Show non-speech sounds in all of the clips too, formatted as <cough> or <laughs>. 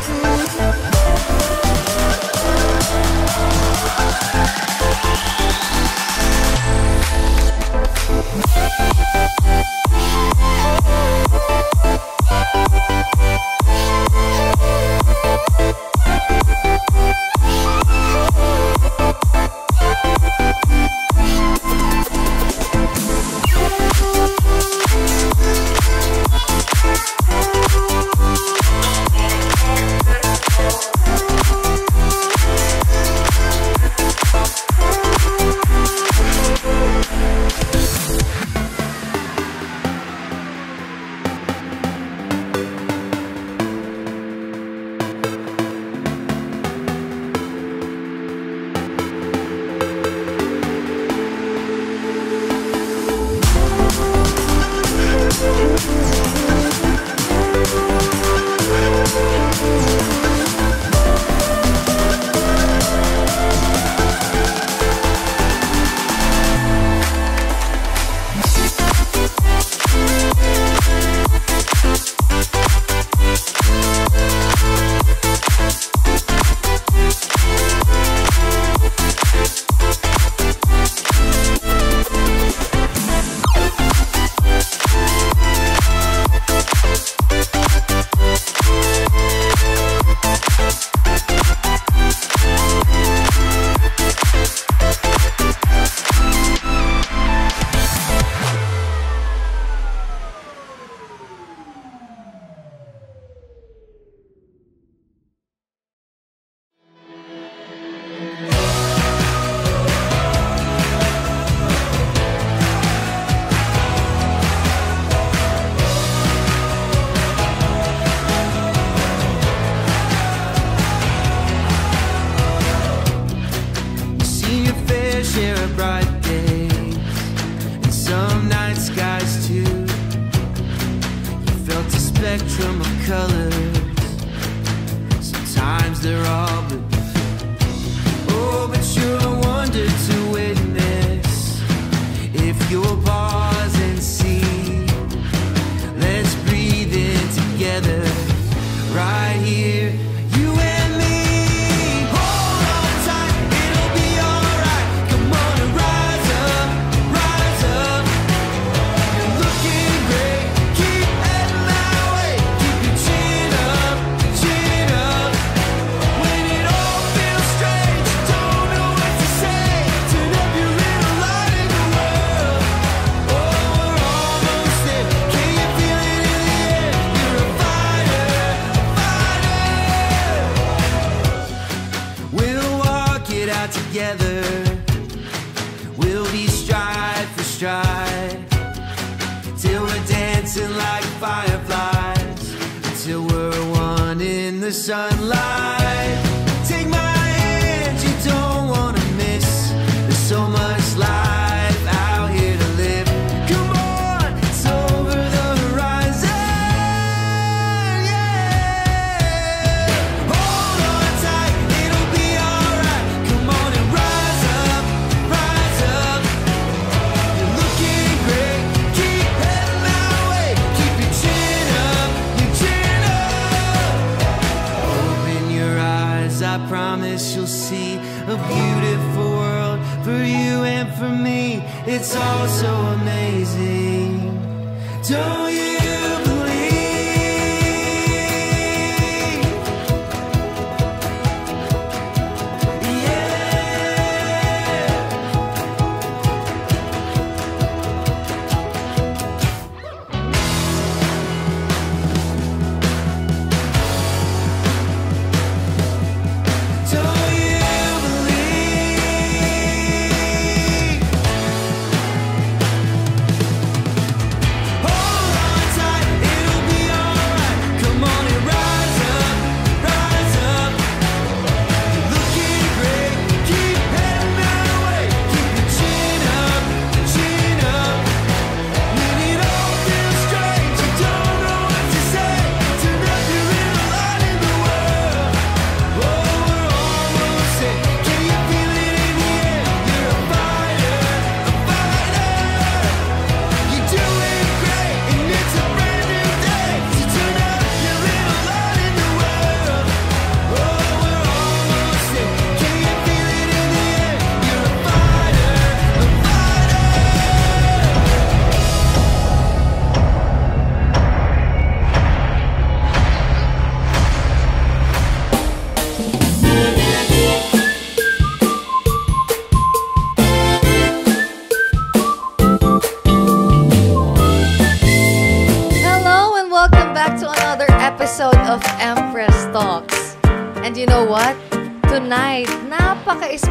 Thank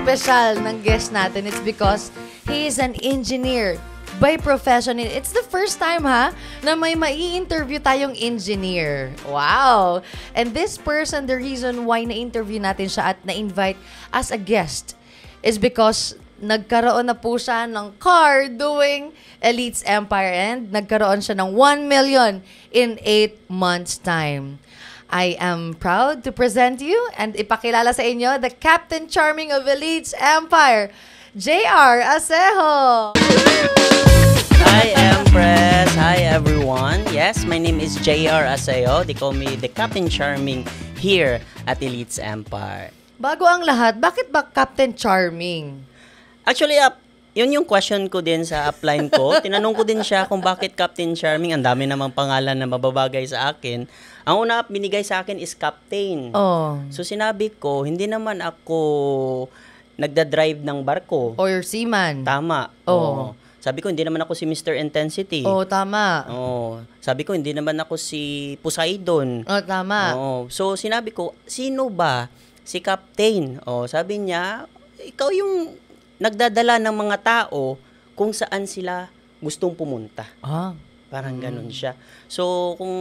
special ng guest natin, it's because he is an engineer by profession. It's the first time, ha, na may mai-interview tayong engineer. Wow! And this person, the reason why na-interview natin siya at na-invite as a guest is because nagkaroon na po siya ng car doing Elites Empire and nagkaroon siya ng 1 million in 8 months time. I am proud to present you and ipakilala sa inyo the Captain Charming of Elite's Empire, J.R. Asejo! Hi, Empress! Hi, everyone! Yes, my name is J.R. Asejo. They call me the Captain Charming here at Elite's Empire. Bago ang lahat, bakit ba Captain Charming? Actually, uh, yun yung question ko din sa upline ko. <laughs> Tinanong ko din siya kung bakit Captain Charming. Ang dami namang pangalan na mababagay sa akin. Ang una binigay sa akin is Captain. Oh. So sinabi ko, hindi naman ako nagda-drive ng barko. Or seaman. Tama. Oh. Oo. Oh. Sabi ko, hindi naman ako si Mr. Intensity. Oo, oh, tama. Oh. Sabi ko, hindi naman ako si Poseidon. Oo, oh, tama. Oh. So, sinabi ko, sino ba si Captain? oh, sabi niya, ikaw yung nagdadala ng mga tao kung saan sila gustong pumunta. Ah. Parang hmm. ganun siya. So, kung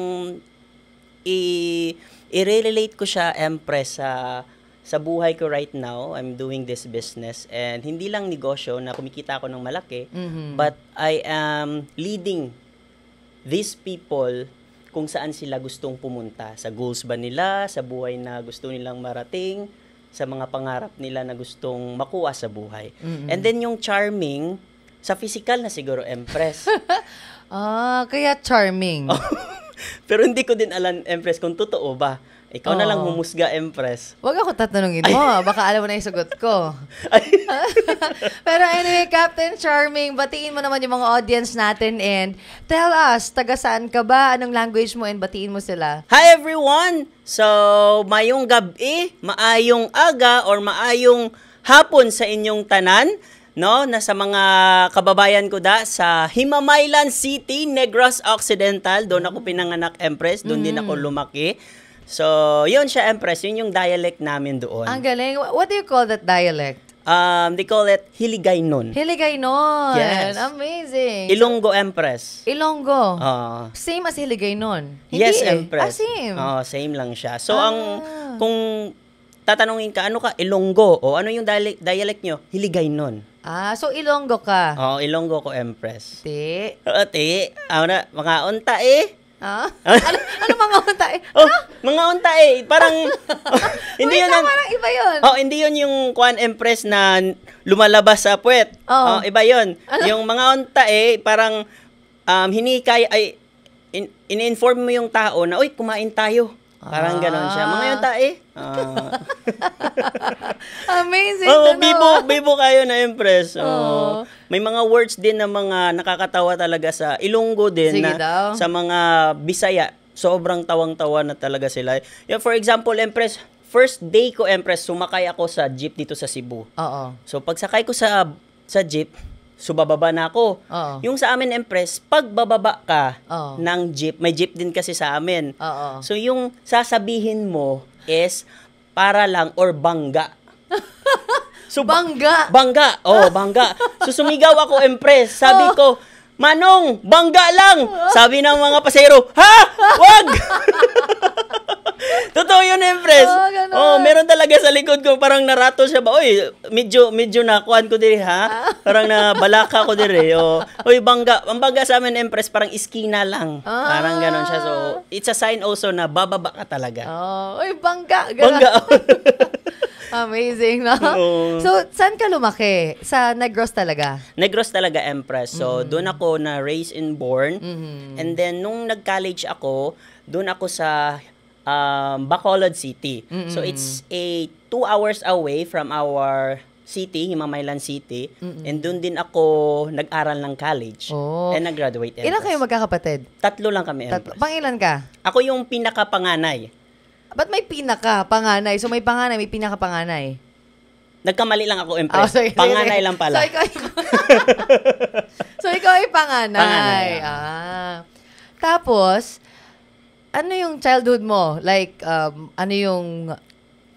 i- i-relate ko siya, Empress, sa, sa buhay ko right now, I'm doing this business. And hindi lang negosyo na kumikita ako ng malaki, mm-hmm. but I am leading these people kung saan sila gustong pumunta. Sa goals ba nila, sa buhay na gusto nilang marating, sa mga pangarap nila na gustong makuha sa buhay. Mm-hmm. And then yung charming, sa physical na siguro Empress. <laughs> ah, kaya charming. <laughs> Pero hindi ko din alam Empress kung totoo ba. Ikaw oh. na lang humusga, Empress. Huwag ako tatanungin mo. Ay. Baka alam mo na yung sagot ko. <laughs> <laughs> Pero anyway, Captain Charming, batiin mo naman yung mga audience natin and tell us, taga saan ka ba? Anong language mo and batiin mo sila? Hi everyone! So, mayong gabi, maayong aga, or maayong hapon sa inyong tanan no nasa mga kababayan ko da sa Himamaylan City, Negros Occidental. Doon ako pinanganak Empress, doon mm. din ako mm. lumaki. So, yun siya, Empress. Yun yung dialect namin doon. Ang galing. What do you call that dialect? Um, they call it Hiligaynon. Hiligaynon. Yes. Amazing. Ilonggo Empress. Ilonggo. Uh, same as Hiligaynon. Hindi yes, eh. Ah, Empress. Ah, same. Oh, same lang siya. So, ah. ang kung tatanungin ka, ano ka, Ilonggo, o ano yung dialect, dialect nyo, Hiligaynon. Ah, so Ilonggo ka. Oo, oh, Ilonggo ko, Empress. Ti. Oo, oh, ti. Ano na, mga unta eh. Ah? ah? ano, ano mga unta eh? Oh, ano? mga unta eh. Parang, oh, <laughs> hindi yun. Na, parang iba yun. Oh, hindi yun yung Kwan Empress na lumalabas sa puwet. Oh. oh iba yun. Ano? Yung mga unta eh, parang um, hinikay, ay, in, in-inform mo yung tao na, uy, kumain tayo. Parang ganon siya. Mga yung ah. tae. Uh. <laughs> Amazing. Oo, oh, bibo, bibo kayo na impress. Oh. May mga words din na mga nakakatawa talaga sa Ilonggo din Sige na daw. sa mga Bisaya. Sobrang tawang-tawa na talaga sila. Yeah, for example, Empress, first day ko Empress, sumakay ako sa jeep dito sa Cebu. Oo. So pagsakay ko sa sa jeep, So, bababa na ako. Oo. Yung sa amin, Empress, pag bababa ka Oo. ng jeep, may jeep din kasi sa amin. Oo. So, yung sasabihin mo is para lang or bangga. <laughs> So, bangga. Bangga. Oh, bangga. So, sumigaw ako, Empress. Sabi ko, Manong, bangga lang! Sabi ng mga pasero, ha? Wag! <laughs> Totoo yun, Empress. Oh, oh, meron talaga sa likod ko. Parang narato siya ba? Oy, medyo, medyo nakuhan ko diri, ha? Ah. <laughs> Parang na balaka ko diri. oh, oy, bangga. Ang bangga sa amin, Empress, parang iskina lang. Ah. Parang ganon siya. So, it's a sign also na bababa ka talaga. Oh, oy, bangga. Ganun. Bangga. <laughs> Amazing, no? Oo. So, saan ka lumaki? Sa Negros talaga? Negros talaga, Empress. So, mm. doon ako ako na raised and born. Mm-hmm. And then, nung nag-college ako, doon ako sa um, Bacolod City. Mm-hmm. So, it's a two hours away from our City, Himamaylan City. Mm-mm. And doon din ako nag-aral ng college. Oh. And nag-graduate. Empress. Ilan kayo magkakapatid? Tatlo lang kami, Tatlo. Pangilan ka? Ako yung pinakapanganay. Ba't may pinaka-panganay? So may panganay, may pinaka-panganay. Nagkamali lang ako, Empress. Oh, panganay lang pala. So, ikaw, ikaw. so, ikaw ay panganay. panganay ah. Tapos, ano yung childhood mo? Like, um, ano yung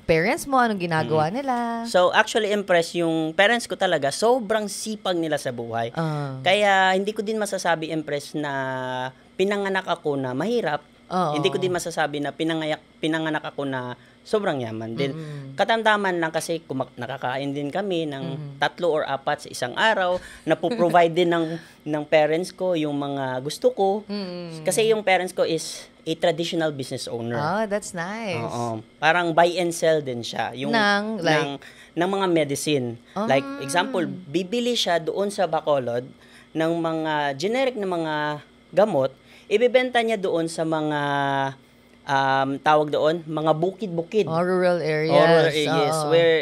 parents mo? Anong ginagawa mm. nila? So, actually, impress yung parents ko talaga. Sobrang sipag nila sa buhay. Uh. Kaya, hindi ko din masasabi, impress, na pinanganak ako na mahirap. oh Hindi ko din masasabi na pinangayak, pinanganak ako na sobrang yaman din. Mm-hmm. Katamtaman lang kasi kumak- nakakain din kami ng mm-hmm. tatlo or apat sa isang araw, na po-provide din ng ng parents ko yung mga gusto ko. Mm-hmm. Kasi yung parents ko is a traditional business owner. Oh, that's nice. Oo. Parang buy and sell din siya. Yung ng, like, ng, ng mga medicine. Um, like example, bibili siya doon sa Bacolod ng mga generic na mga gamot, ibebenta niya doon sa mga um, tawag doon, mga bukid-bukid. Oh, rural areas. Oh, rural areas. Oh. Where,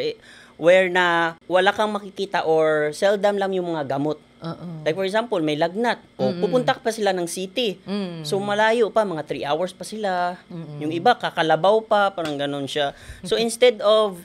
where na wala kang makikita or seldom lang yung mga gamot. Uh-oh. Like for example, may lagnat. O Mm-mm. pupunta pa sila ng city. Mm-mm. So malayo pa, mga 3 hours pa sila. Mm-mm. Yung iba, kakalabaw pa, parang ganun siya. So instead of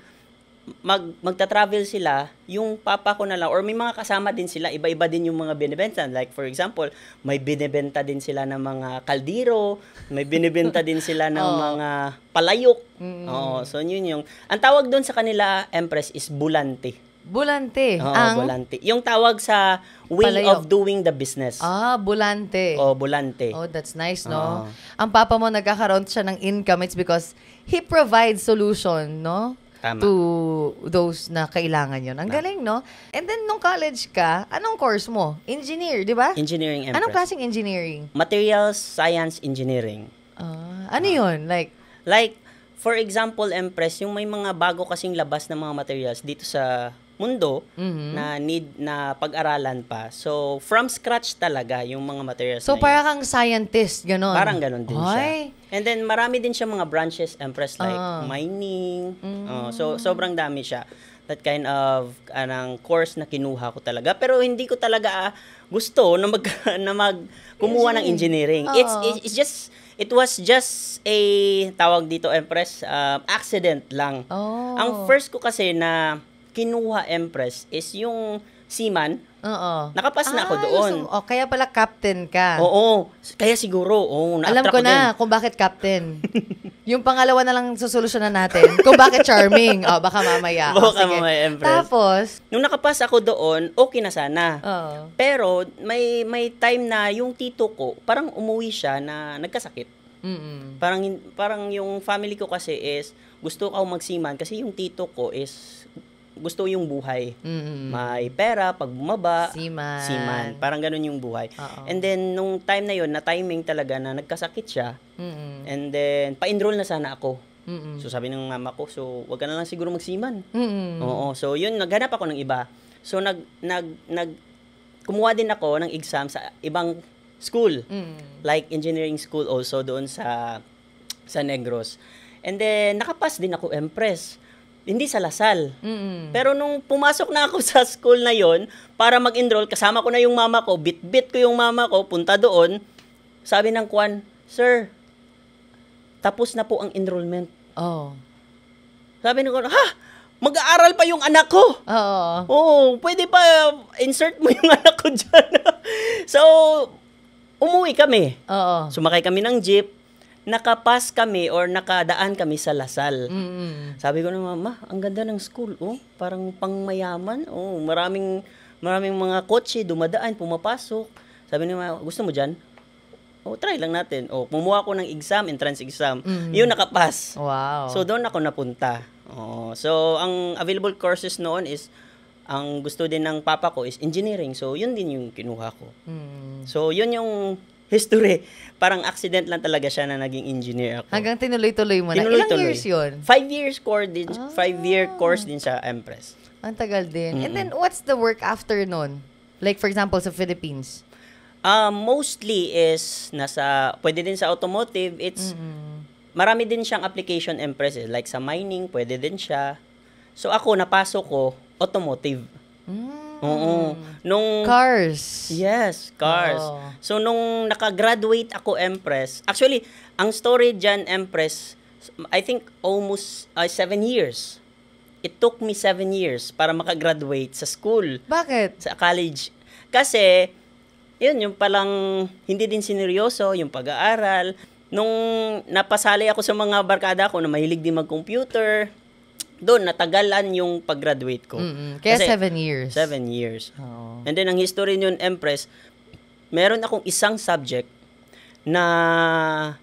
mag magta-travel sila, yung papa ko na lang or may mga kasama din sila, iba-iba din yung mga binebenta. Like for example, may binebenta din sila ng mga kaldiro, may binebenta din sila ng <laughs> oh. mga palayok. mm Oo, so yun yung ang tawag doon sa kanila Empress is bulante. Bulante. Oo, ang... bulante. Yung tawag sa way palayok. of doing the business. Ah, bulante. Oh, bulante. Oh, that's nice, no? Oh. Ang papa mo nagkakaroon siya ng income it's because he provides solution, no? Tama. to those na kailangan yon. Ang galing, no? And then, nung college ka, anong course mo? Engineer, di ba? Engineering Empress. Anong klaseng engineering? Materials Science Engineering. Ah, ano ah. yun? Like, Like, for example, Empress, yung may mga bago kasing labas na mga materials dito sa mundo mm-hmm. na need na pag-aralan pa. So, from scratch talaga yung mga materials So, parang kang scientist, gano'n? Parang gano'n din Ay. siya. And then, marami din siya mga branches, Empress, like uh. mining. Mm-hmm. Uh, so, sobrang dami siya. That kind of anang course na kinuha ko talaga. Pero hindi ko talaga ah, gusto na mag, <laughs> na mag kumuha ng engineering. Uh. It's, it's, it's just it was just a tawag dito Empress uh, accident lang. Oh. Ang first ko kasi na kinuha Empress is yung seaman. Oo. Nakapas na ah, ako doon. So, oh, kaya pala captain ka. Oo. Kaya siguro, Oh, Alam ko, ko na din. kung bakit captain. <laughs> yung pangalawa na lang susolusyonan natin. kung bakit charming. Oh, baka mamaya. Baka oh, sige. mamaya, Empress. Tapos? Nung nakapas ako doon, okay na sana. Oo. Pero, may, may time na yung tito ko, parang umuwi siya na nagkasakit. Mm-mm. Parang parang yung family ko kasi is gusto ko magsiman kasi yung tito ko is gusto yung buhay. Mm-hmm. May pera, pag bumaba, siman. siman. Parang ganun yung buhay. Uh-oh. And then, nung time na yun, na timing talaga na nagkasakit siya, mm-hmm. and then, pa-enroll na sana ako. Mm-hmm. So, sabi ng mama ko, so, wag ka na lang siguro magsiman. Mm-hmm. Oo. So, yun, naghanap ako ng iba. So, nag, nag, nag, kumuha din ako ng exam sa ibang school. Mm-hmm. Like, engineering school also doon sa, sa Negros. And then, nakapas din ako, Empress hindi sa Lasal. Mm-mm. Pero nung pumasok na ako <laughs> sa school na yon para mag-enroll, kasama ko na yung mama ko, bit-bit ko yung mama ko, punta doon, sabi ng Kwan, Sir, tapos na po ang enrollment. Oh. Sabi ng Kwan, ha? Mag-aaral pa yung anak ko. Oo. Oh. Oo, pwede pa uh, insert mo <laughs> yung anak ko dyan. <laughs> so, umuwi kami. Oo. Sumakay kami ng jeep nakapas kami or nakadaan kami sa Lasal. Mm-hmm. Sabi ko na, ma, ang ganda ng school, oh. Parang pangmayaman, oh. Maraming, maraming mga kotse dumadaan, pumapasok. Sabi ni ma, gusto mo diyan? Oh, try lang natin. Oh, kumuha ako ng exam, entrance exam. Mm-hmm. Yun nakapas. Wow. So doon ako napunta. Oh, so ang available courses noon is ang gusto din ng papa ko is engineering. So yun din yung kinuha ko. Mm. So yun yung history. Parang accident lang talaga siya na naging engineer ako. Hanggang tinuloy-tuloy mo na. Tinuloy-tuloy. Ilang years yun? Five years course din, ah. five year course din sa Empress. Ang tagal din. Mm-mm. And then, what's the work after nun? Like, for example, sa Philippines? Uh, mostly is nasa, pwede din sa automotive, it's, mm-hmm. marami din siyang application Empress. Eh. Like sa mining, pwede din siya. So ako, napasok ko, automotive. Mm. Oo. Mm. Nung Cars. Yes, Cars. Oo. So nung nakagraduate ako Empress, actually ang story diyan Empress, I think almost uh, seven years. It took me seven years para makagraduate sa school. Bakit? Sa college. Kasi, yun, yung palang hindi din sineryoso, yung pag-aaral. Nung napasali ako sa mga barkada ko na mahilig din mag-computer, doon natagalan yung pag-graduate ko. Mm-hmm. Kaya Kasi, seven years. 7 years. Oh. And then ang history niyon Empress, meron akong isang subject na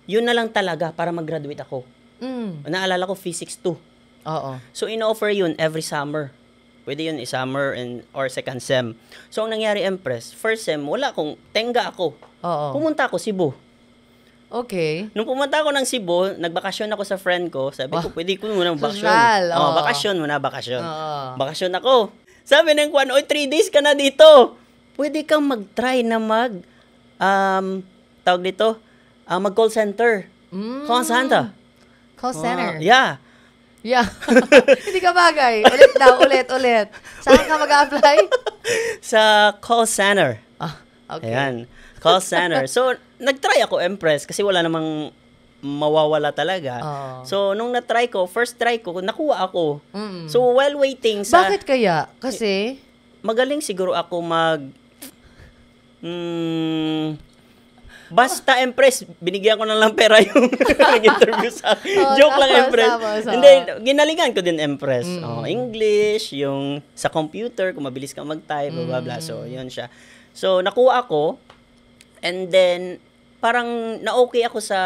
yun na lang talaga para mag-graduate ako. Mm. Naalala ko physics 2. Oo. So in-offer yun every summer. Pwede yun summer and or second sem. So ang nangyari Empress, first sem wala akong tenga ako. Oo. Pumunta ako Cebu. Okay. Nung pumunta ako ng Cebu, nagbakasyon ako sa friend ko. Sabi oh. ko, pwede ko muna bakasyon. Social. Oh. oh. bakasyon muna, bakasyon. Oh. Bakasyon ako. Sabi ng Kwan, oy, three days ka na dito. Pwede kang mag-try na mag, um, tawag dito, uh, mag-call center. Mm. Call center. Call center. Uh, yeah. Yeah. <laughs> Hindi ka bagay. Ulit daw, ulit, ulit. Saan ka mag-apply? <laughs> sa call center. Ah, okay. Ayan. Call center. So, nagtry ako Empress kasi wala namang mawawala talaga. Oh. So, nung na-try ko, first try ko, nakuha ako. Mm-mm. So, while waiting sa... Bakit kaya? Kasi? Magaling siguro ako mag... Mm, Basta oh. Empress, binigyan ko na lang pera yung <laughs> nag-interview sa oh, Joke tapos, lang Empress. Tapos, oh. And ginalingan ko din Empress. Mm. Oh, English, yung sa computer, kung mabilis ka mag-type, mm. blah, blah, blah. So, mm. yun siya. So, nakuha ako. And then, parang na-okay ako sa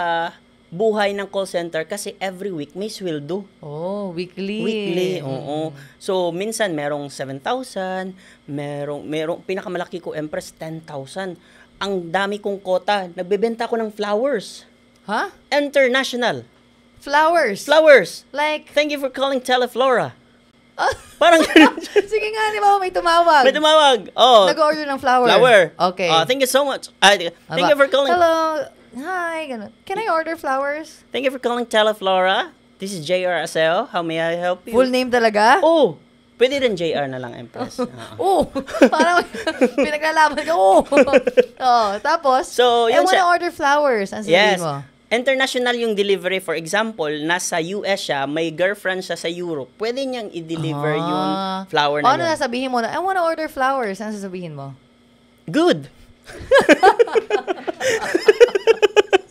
buhay ng call center kasi every week may sweldo. Oh, weekly. Weekly, mm. oo. Mm. So, minsan merong 7,000, merong, merong, pinakamalaki ko, Empress, 10,000. Ang dami kong kota, nagbebenta ko ng flowers. Huh? International. Flowers? Flowers. Like? Thank you for calling Teleflora. <laughs> Parang ganun. <laughs> Sige nga, di ba? May tumawag. May tumawag. Oh. Nag-order ng flower. Flower. Okay. Uh, thank you so much. Uh, thank Aba. you for calling. Hello. Hi. Ganun. Can I order flowers? Thank you for calling Teleflora. This is JR Asel. How may I help you? Full name talaga? Oh. Pwede rin JR na lang, Empress. Oo. <laughs> Ah. Oh, parang pinaglalaban ka. Oh. oh, tapos, so, I want to order flowers. Ang yes. mo international yung delivery. For example, nasa US siya, may girlfriend siya sa Europe, pwede niyang i-deliver ah. yung flower na Ano yun. nasabihin mo na, I wanna order flowers. Ano sasabihin mo? Good. <laughs> <laughs>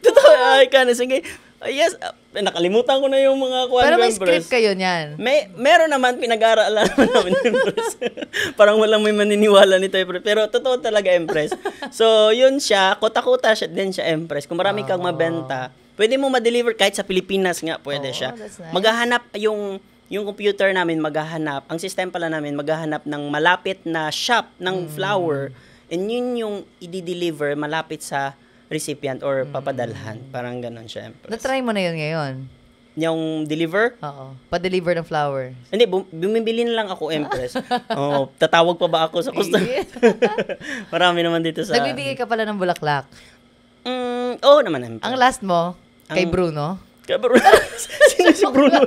Totoo, ay ka na. Sige, Uh, yes, uh, nakalimutan ko na yung mga kwan Pero may members. script kayo niyan. May, meron naman, pinag-aaralan <laughs> naman namin, Empress. <laughs> Parang wala may maniniwala nito, Empress. Eh, Pero totoo talaga, Empress. so, yun siya. Kota-kota siya, din siya, Empress. Kung marami oh. kang ah. mabenta, pwede mo ma-deliver kahit sa Pilipinas nga, pwede oh, siya. Nice. Maghahanap yung yung computer namin maghahanap, ang system pala namin maghahanap ng malapit na shop ng mm. flower and yun yung i-deliver malapit sa recipient or hmm. papadalhan. Mm. Parang ganun syempre. Na-try mo na yun ngayon? Yung deliver? Oo. Pa-deliver ng flower. Hindi, bum- bumibili na lang ako, Empress. <laughs> oh, tatawag pa ba ako sa customer? <laughs> Marami naman dito sa... Nagbibigay ka pala ng bulaklak? Mm, oo oh, naman, Empress. Ang last mo, ang... kay Bruno? Kay Bruno. <laughs> Sino si Bruno?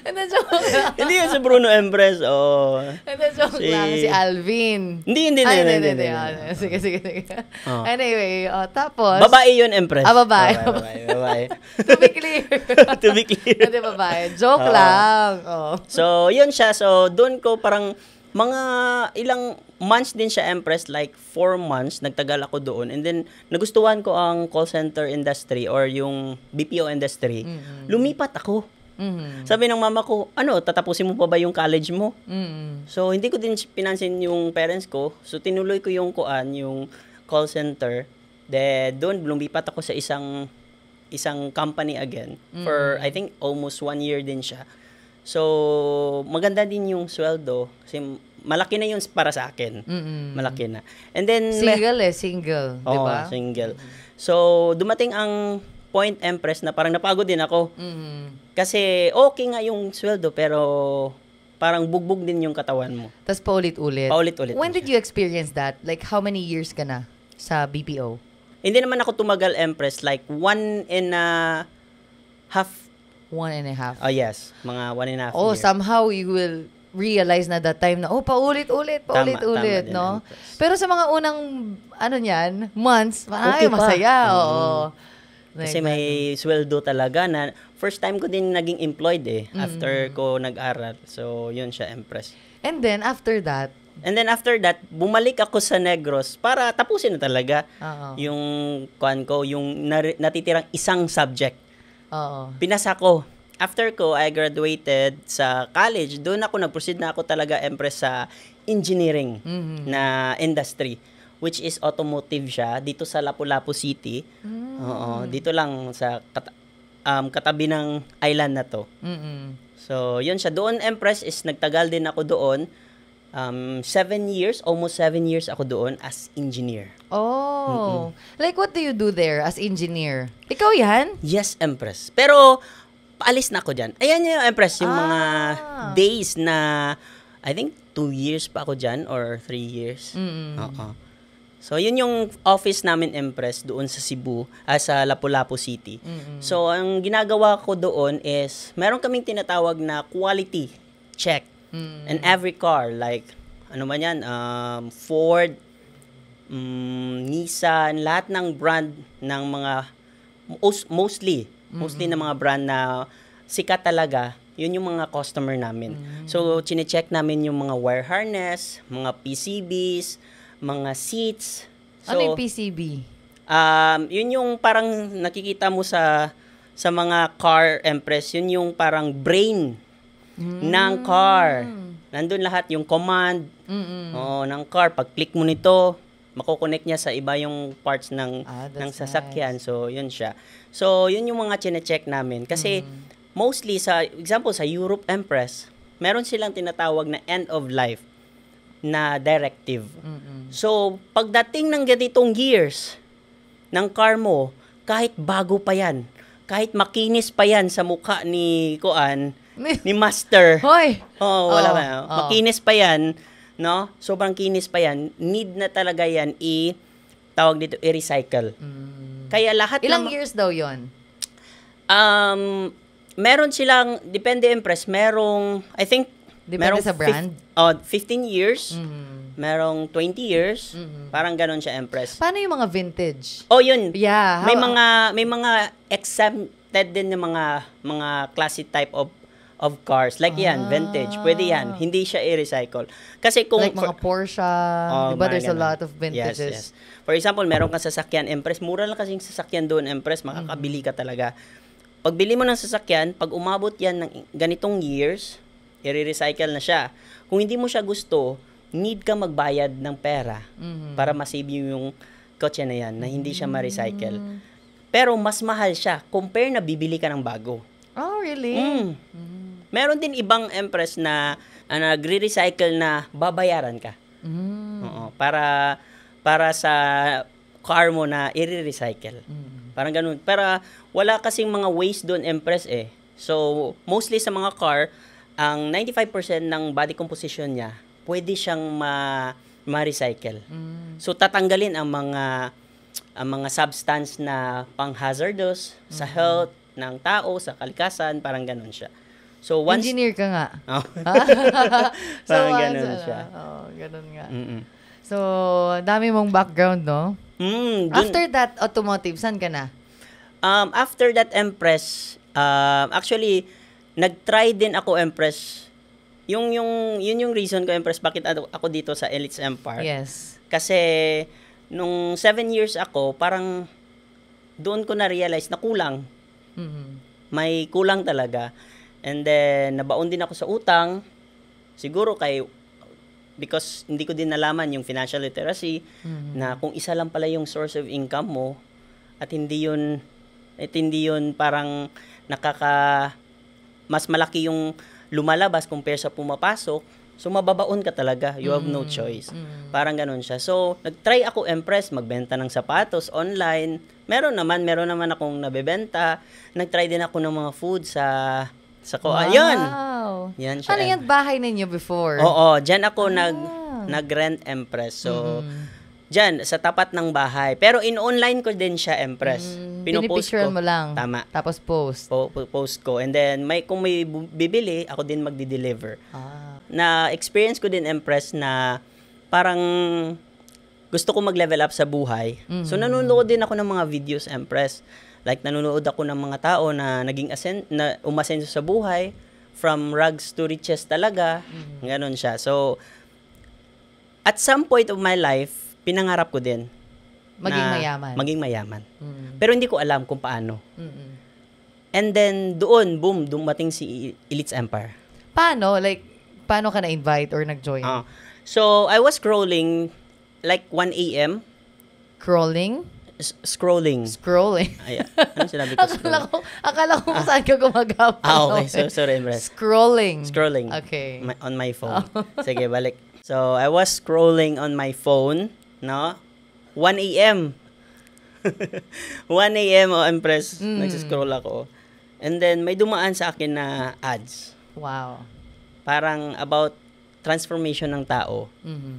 Hindi, joke lang. Hindi yun si Bruno Empress. Oh. Hindi, joke si... lang. Si Alvin. Hindi, hindi, hindi. Hindi, hindi, Sige, sige, sige. Oh. Anyway, oh, tapos. Babae yun, Empress. Ah, babae. Babae, babae. <laughs> to be clear. <laughs> to be clear. Hindi, babae. Joke oh. lang. Oh. So, yun siya. So, doon ko parang mga ilang months din siya Empress, like four months, nagtagal ako doon. And then, nagustuhan ko ang call center industry or yung BPO industry. Mm-hmm. Lumipat ako Mm-hmm. Sabi ng mama ko, ano, tatapusin mo pa ba yung college mo? Mm-hmm. So, hindi ko din pinansin yung parents ko. So, tinuloy ko yung kuan, yung call center. Then, doon, lumipat ako sa isang isang company again mm-hmm. for, I think, almost one year din siya. So, maganda din yung sweldo. Kasi malaki na yun para sa akin. Mm-mm. Malaki na. And then... Single eh, single. Oo, diba? single. Mm-hmm. So, dumating ang Point Empress na parang napagod din ako. Mm-hmm. Kasi okay nga yung sweldo pero parang bugbog din yung katawan mo. Tapos paulit-ulit. Paulit-ulit. When did you experience that? Like how many years ka na sa BPO? Hindi naman ako tumagal Empress. Like one and a half. One and a half. Oh yes. Mga one and a half. Oh, year. somehow you will realize na that time na, oh, paulit-ulit, paulit-ulit, no? Din, Pero sa mga unang, ano niyan, months, ay, masaya, pa. oo. Mm-hmm. Like, Kasi may sweldo talaga na first time ko din naging employed eh mm-hmm. after ko nag-aral. So, yun siya, Empress. And then after that, And then after that, bumalik ako sa Negros para tapusin na talaga Uh-oh. yung kuan ko, yung nar- natitirang isang subject. Oo. Pinasa ko. After ko, I graduated sa college. Doon ako nag-proceed na ako talaga, Empress, sa engineering mm-hmm. na industry which is automotive siya dito sa Lapu-Lapu City. Mm. Oo, dito lang sa kat- um, katabi ng island na to. Mm-mm. So, yun siya. Doon Empress is nagtagal din ako doon. Um, seven years, almost seven years ako doon as engineer. Oh. Mm-mm. Like, what do you do there as engineer? Ikaw yan? Yes, Empress. Pero, paalis na ako dyan. Ayan yung Empress, yung ah. mga days na, I think, two years pa ako dyan or three years. Mm-mm. Oo. So, yun yung office namin Empress doon sa Cebu, uh, sa Lapu-Lapu City. Mm-hmm. So, ang ginagawa ko doon is, meron kaming tinatawag na quality check. Mm-hmm. And every car, like, ano man yan, um, Ford, um, Nissan, lahat ng brand ng mga, most, mostly, mm-hmm. mostly ng mga brand na sikat talaga, yun yung mga customer namin. Mm-hmm. So, chinecheck namin yung mga wire harness, mga PCBs, mga seats. So, ano yung PCB? Um, yun yung parang nakikita mo sa sa mga car empress, yun yung parang brain mm. ng hmm. car. Nandun lahat yung command Mm-mm. oh, ng car. Pag-click mo nito, mako-connect niya sa iba yung parts ng ah, ng sasakyan. Nice. So, yun siya. So, yun yung mga chine-check namin kasi mm. mostly sa example sa Europe Empress, meron silang tinatawag na end of life na directive. Mm-mm. So, pagdating ng ganitong years ng car mo, kahit bago pa yan, kahit makinis pa yan sa mukha ni Kuan, <laughs> ni Master. Hoy! Oh, wala oh, na. Oh. Makinis pa yan, no? Sobrang kinis pa yan. Need na talaga yan i tawag dito, i-recycle. Mm. Kaya lahat Ilang ng, years daw yon Um, meron silang, depende Empress, merong, I think, Depende merong sa brand? Fif- oh, 15 years. Mm-hmm. Merong 20 years. Mm-hmm. Parang ganun siya, Empress. Paano yung mga vintage? Oh, yun. Yeah. How, may mga may mga exempted din ng mga mga classy type of of cars. Like ah. yan, vintage. Pwede yan. Hindi siya i-recycle. Kasi kung... Like mga Porsche, oh, diba there's ganun. a lot of vintages. Yes, yes. For example, meron kang sasakyan, Empress. Mura lang kasi yung sasakyan doon, Empress. Makakabili mm-hmm. ka talaga. Pagbili mo ng sasakyan, pag umabot yan ng ganitong years, i-recycle na siya. Kung hindi mo siya gusto, need ka magbayad ng pera mm-hmm. para masave yung kotse na yan na hindi siya mm. ma-recycle. Pero mas mahal siya compare na bibili ka ng bago. Oh, really? Mm. Mm-hmm. Meron din ibang Empress na uh, nagre-recycle na babayaran ka. mm Oo, para para sa car mo na i-recycle. mm Parang ganun. Para wala kasing mga waste doon Empress eh. So, mostly sa mga car, ang 95% ng body composition niya, pwede siyang ma- ma-recycle. Mm. So tatanggalin ang mga ang mga substance na pang-hazardous mm-hmm. sa mm. health ng tao, sa kalikasan, parang ganun siya. So once engineer ka nga. Oh. <laughs> <laughs> so parang ganun so, siya. Oh, ganun nga. Mm-mm. So dami mong background, no? Mm, dun, after that automotive, saan ka na? Um after that Empress, um uh, actually nag-try din ako Empress. Yung yung yun yung reason ko Empress bakit ako dito sa Elite Empire. Yes. Kasi nung seven years ako, parang doon ko na realize na kulang. Mm-hmm. May kulang talaga. And then nabaon din ako sa utang. Siguro kay because hindi ko din nalaman yung financial literacy mm-hmm. na kung isa lang pala yung source of income mo at hindi yun at hindi yun parang nakaka mas malaki yung lumalabas compare sa pumapasok, so mababaon ka talaga. You have no mm. choice. mm Parang ganun siya. So, nagtry ako Empress, magbenta ng sapatos online. Meron naman, meron naman akong nabebenta. Nagtry din ako ng mga food sa sa ko. Ah, wow. Ayun. Yan siya. Ano yan bahay ninyo before? Oo, oo diyan ako ah. nag nag-rent Empress. So, mm-hmm Diyan, sa tapat ng bahay. Pero in online ko din siya, Empress. Mm, Pinopost ko. mo lang. Tama. Tapos post. Po, po, post ko. And then, may, kung may bibili, ako din magdi-deliver. Ah. Na experience ko din, Empress, na parang gusto ko mag-level up sa buhay. Mm-hmm. So, nanonood din ako ng mga videos, Empress. Like, nanonood ako ng mga tao na naging asen, na umasenso sa buhay. From rags to riches talaga. Mm-hmm. Ganon siya. So, at some point of my life, pinangarap ko din. Maging mayaman. Maging mayaman. Mm-hmm. Pero hindi ko alam kung paano. Mm-hmm. And then, doon, boom, dumating si Elite's Empire. Paano? Like, paano ka na-invite or nag-join? Uh, so, I was scrolling like 1 a.m. Crawling? scrolling. Scrolling. Ay, <laughs> ano sinabi ko? akala ko, akala ko ah. saan ka gumagapang. Ah, okay. So, sorry, Imres. Scrolling. Scrolling. Okay. My, on my phone. Oh. Sige, balik. So, I was scrolling on my phone no? 1 a.m. 1 a.m. o oh, impress. Mm. nag-scroll ako. And then, may dumaan sa akin na ads. Wow. Parang about transformation ng tao. Mm-hmm.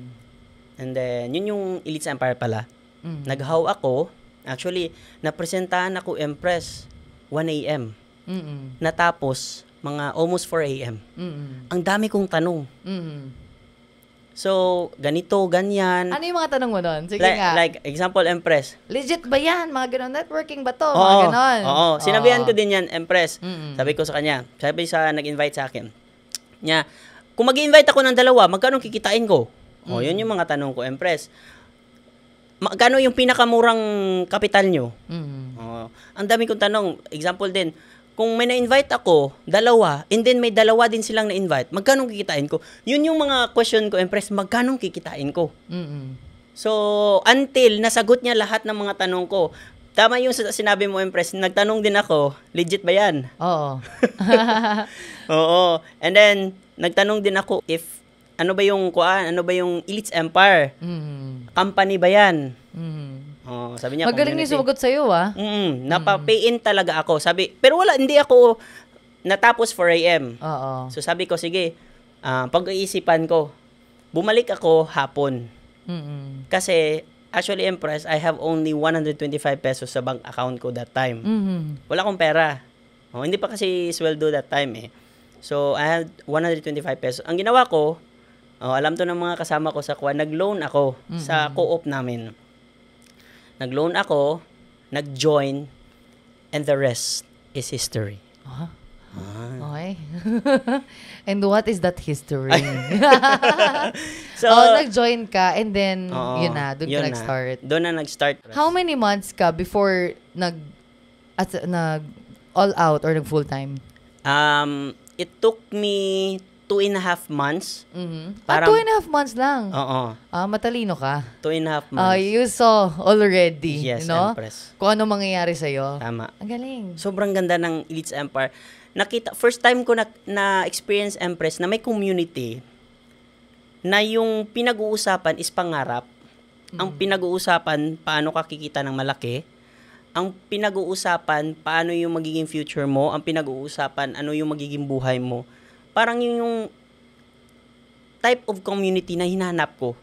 And then, yun yung Elite Empire pala. Mm-hmm. Naghaw ako. Actually, napresentahan ako Empress 1 a.m. Mm-hmm. Natapos, mga almost 4 a.m. Mm-hmm. Ang dami kong tanong. Mm-hmm. So, ganito, ganyan. Ano yung mga tanong mo doon? Sige like, nga. Like, example, Empress. Legit ba yan? Mga ganun, networking ba to? Oo, mga ganun. Oo, sinabihan ko din yan, Empress. Mm-mm. Sabi ko sa kanya, sabi sa nag-invite sa akin, niya, kung mag invite ako ng dalawa, magkano kikitain ko? Mm-hmm. O, yun yung mga tanong ko, Empress. Magkano yung pinakamurang kapital nyo? Mm-hmm. O, ang dami kong tanong. Example din, kung may na-invite ako, dalawa, and then may dalawa din silang na-invite, magkano kikitain ko? Yun yung mga question ko, Empress, magkano kikitain ko? Mm-mm. So, until nasagot niya lahat ng mga tanong ko, tama yung sinabi mo, Empress, nagtanong din ako, legit ba yan? Oo. <laughs> Oo. And then, nagtanong din ako if ano ba yung kuan, ano ba yung Elite Empire? Mm-hmm. Company ba yan? Mm-hmm. Oh, sabi niya, Magaling niya sumagot sa'yo, ah. Mm, napapain mm. talaga ako. Sabi, pero wala, hindi ako natapos 4 a.m. Oo. So sabi ko, sige, uh, pag-iisipan ko, bumalik ako hapon. Mm-mm. Kasi, actually, Empress, I have only 125 pesos sa bank account ko that time. Mm-hmm. Wala akong pera. Oh, hindi pa kasi sweldo that time, eh. So, I had 125 pesos. Ang ginawa ko, oh, alam to ng mga kasama ko sa kuha, nag-loan ako mm-hmm. sa co-op namin. Nag-loan ako, nag-join, and the rest is history. Uh-huh. Okay. <laughs> and what is that history? <laughs> so, oh, nag-join ka and then oh, yun na, doon ka nag-start. Doon na nag-start. How many months ka before nag at nag all out or nag full time? Um, it took me two and a half months. Mm-hmm. Ah, Parang, ah, two and a half months lang? Oo. Ah, matalino ka? Two and a half ah, months. Uh, you saw already. Yes, you know? Empress. Kung ano mangyayari sa'yo. Tama. Ang galing. Sobrang ganda ng Elite's Empire. Nakita, first time ko na, na experience Empress na may community na yung pinag-uusapan is pangarap. Mm-hmm. Ang mm. pinag-uusapan, paano ka kikita ng malaki ang pinag-uusapan paano yung magiging future mo, ang pinag-uusapan ano yung magiging buhay mo parang yun yung type of community na hinahanap ko.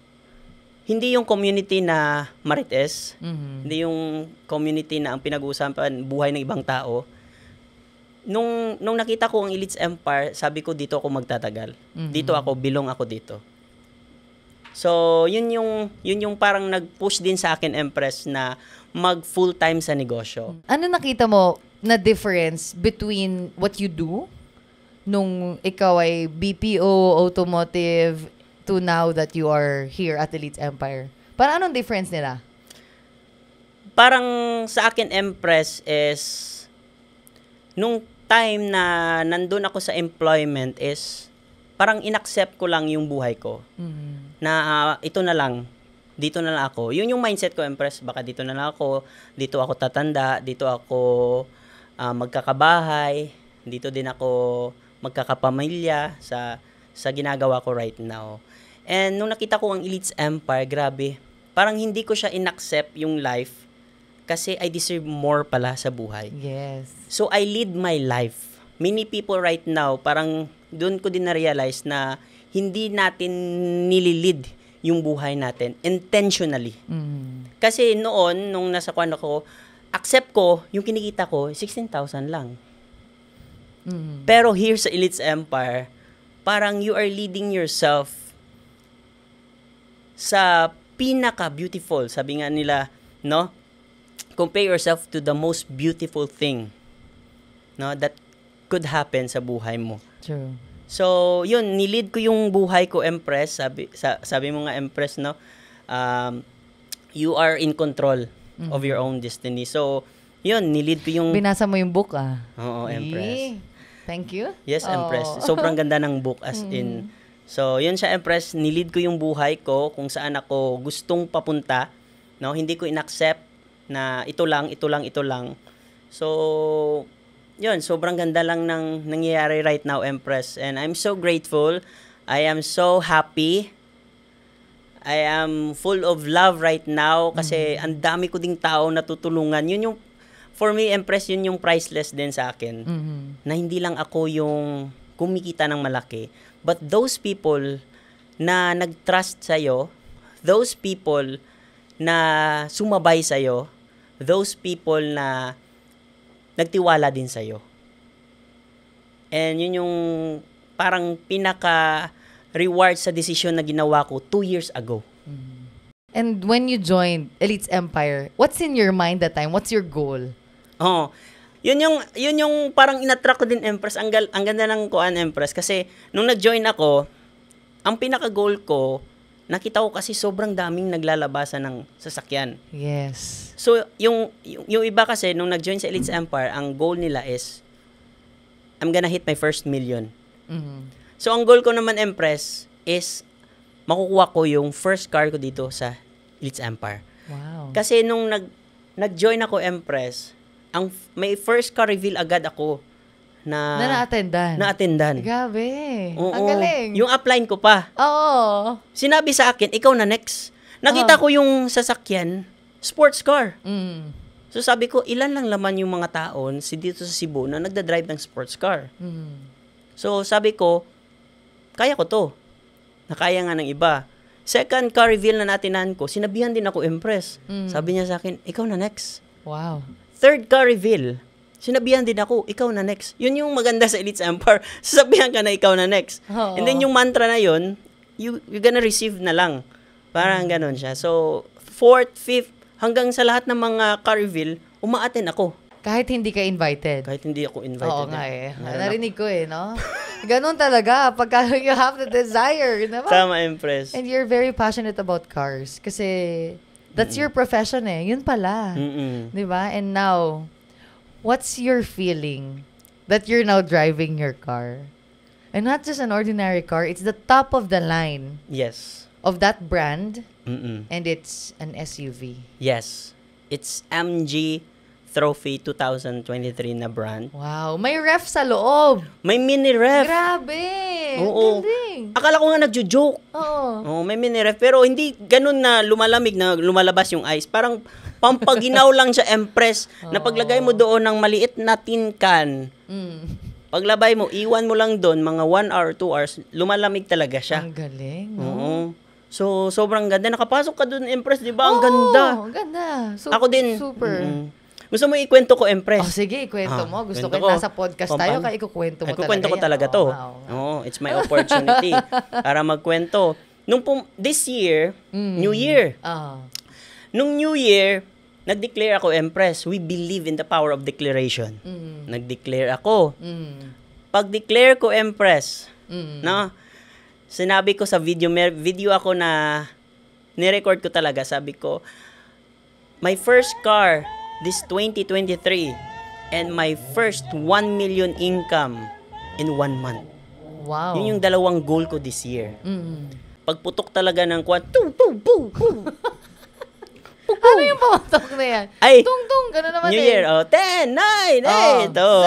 Hindi yung community na marites, mm-hmm. hindi yung community na ang pinag-uusapan buhay ng ibang tao. Nung nung nakita ko ang Elites Empire, sabi ko dito ako magtatagal. Mm-hmm. Dito ako belong ako dito. So, yun yung yun yung parang nag-push din sa akin Empress na mag full time sa negosyo. Ano nakita mo na difference between what you do nung ikaw ay BPO, automotive, to now that you are here at Elite Empire? Parang anong difference nila? Parang sa akin, Empress is, nung time na nandun ako sa employment is, parang inaccept ko lang yung buhay ko. Mm-hmm. Na uh, ito na lang, dito na lang ako. Yun yung mindset ko, Empress. Baka dito na lang ako, dito ako tatanda, dito ako uh, magkakabahay, dito din ako magkakapamilya sa sa ginagawa ko right now. And nung nakita ko ang Elite's Empire, grabe, parang hindi ko siya inaccept yung life kasi I deserve more pala sa buhay. Yes. So I lead my life. Many people right now, parang doon ko din na-realize na hindi natin nililid yung buhay natin intentionally. Mm. Kasi noon, nung nasa kwan ako, accept ko, yung kinikita ko, 16,000 lang. Pero here sa Elite's Empire, parang you are leading yourself sa pinaka-beautiful. Sabi nga nila, no? Compare yourself to the most beautiful thing no that could happen sa buhay mo. True. So, yun, nilid ko yung buhay ko, Empress. Sabi, sa, sabi mo nga, Empress, no? Um, you are in control mm-hmm. of mm. your own destiny. So, yun, nilid ko yung... Binasa mo yung book, ah. Oo, Empress. Eh. Thank you. Yes, oh. Empress. Sobrang ganda ng book as mm. in. So, yun siya Empress, nilid ko yung buhay ko kung saan ako gustong papunta. No, hindi ko inaccept na ito lang, ito lang, ito lang. So, yun, sobrang ganda lang ng nangyayari right now, Empress. And I'm so grateful. I am so happy. I am full of love right now kasi mm-hmm. ang dami ko ding tao na tutulungan. Yun yung for me, Empress, yun yung priceless din sa akin. Mm-hmm. Na hindi lang ako yung kumikita ng malaki. But those people na nag-trust sa'yo, those people na sumabay sa'yo, those people na nagtiwala din sa'yo. And yun yung parang pinaka reward sa decision na ginawa ko two years ago. Mm-hmm. And when you joined Elite's Empire, what's in your mind that time? What's your goal? Oh. Yun yung yun yung parang inattract ko din Empress. Ang, gal, ang ganda ng kuan Empress kasi nung nag-join ako, ang pinaka-goal ko nakita ko kasi sobrang daming naglalabasa ng sasakyan. Yes. So, yung, yung, yung iba kasi, nung nag-join sa Elites Empire, ang goal nila is, I'm gonna hit my first million. Mm-hmm. So, ang goal ko naman, Empress, is makukuha ko yung first car ko dito sa Elites Empire. Wow. Kasi nung nag, nag-join ako, Empress, ang may first ka reveal agad ako na na na-attendan. na-attendan. Grabe. Ang galing. Yung upline ko pa. Oo. Sinabi sa akin, ikaw na next. Nakita Oo. Ah. ko yung sasakyan, sports car. Mm. So sabi ko, ilan lang laman yung mga taon si dito sa Cebu na nagda-drive ng sports car. Mm. So sabi ko, kaya ko to. Nakaya nga ng iba. Second car reveal na natinan ko, sinabihan din ako impress. Mm. Sabi niya sa akin, ikaw na next. Wow. Third ka reveal, sinabihan din ako, ikaw na next. Yun yung maganda sa Elite Empire. <laughs> Sasabihan ka na ikaw na next. Oh, And then yung mantra na yun, you, you're gonna receive na lang. Parang hmm. ganun siya. So, fourth, fifth, hanggang sa lahat ng mga ka-reveal, umaaten ako. Kahit hindi ka invited. Kahit hindi ako invited. Oo nga eh. Narin Narinig ko eh, no? <laughs> Ganun talaga. Pagka you have the desire, naman. Tama, Empress. And you're very passionate about cars. Kasi That's your profession eh. Yun pala. Mm-hmm. 'Di ba? And now, what's your feeling that you're now driving your car? And not just an ordinary car, it's the top of the line. Yes. Of that brand. Mm-mm. And it's an SUV. Yes. It's MG Trophy 2023 na brand. Wow. May ref sa loob. May mini ref. Grabe. Oo. Galing. Akala ko nga nagjo-joke. Oo. Oo, may miniref. Pero hindi ganun na lumalamig na lumalabas yung ice. Parang pampaginaw <laughs> lang siya empress na paglagay mo doon ng maliit na tin can. Mm. Paglabay mo, iwan mo lang doon mga 1 hour, 2 hours, lumalamig talaga siya. Ang galing. no? Oo. So, sobrang ganda. Nakapasok ka doon, Empress, di ba? Ang Oo, ganda. Ang ganda. So, Ako din. Super. mm gusto mo ikwento ko, Empress? Oh, sige, ikwento ah, mo. Gusto ko, nasa podcast Pampang. tayo, kaya ikukwento mo talaga Ikukwento talaga ko talaga yan. to. Oo, oh, oh, it's my opportunity <laughs> para magkwento. Nung pum- this year, mm. New Year. Uh. Nung New Year, nag-declare ako, Empress, we believe in the power of declaration. Mm. Nag-declare ako. Mm. Pag-declare ko, Empress, mm. no? Sinabi ko sa video, may video ako na nirecord ko talaga, sabi ko, my first car this 2023 and my first 1 million income in one month. Wow. Yun yung dalawang goal ko this year. Mm-hmm. Pagputok talaga ng kwan, tu tu bu bu. Ano yung pumutok na yan? Ay, tung tung, gano'n naman New eh. Year, oh, 10, 9, 8, oh,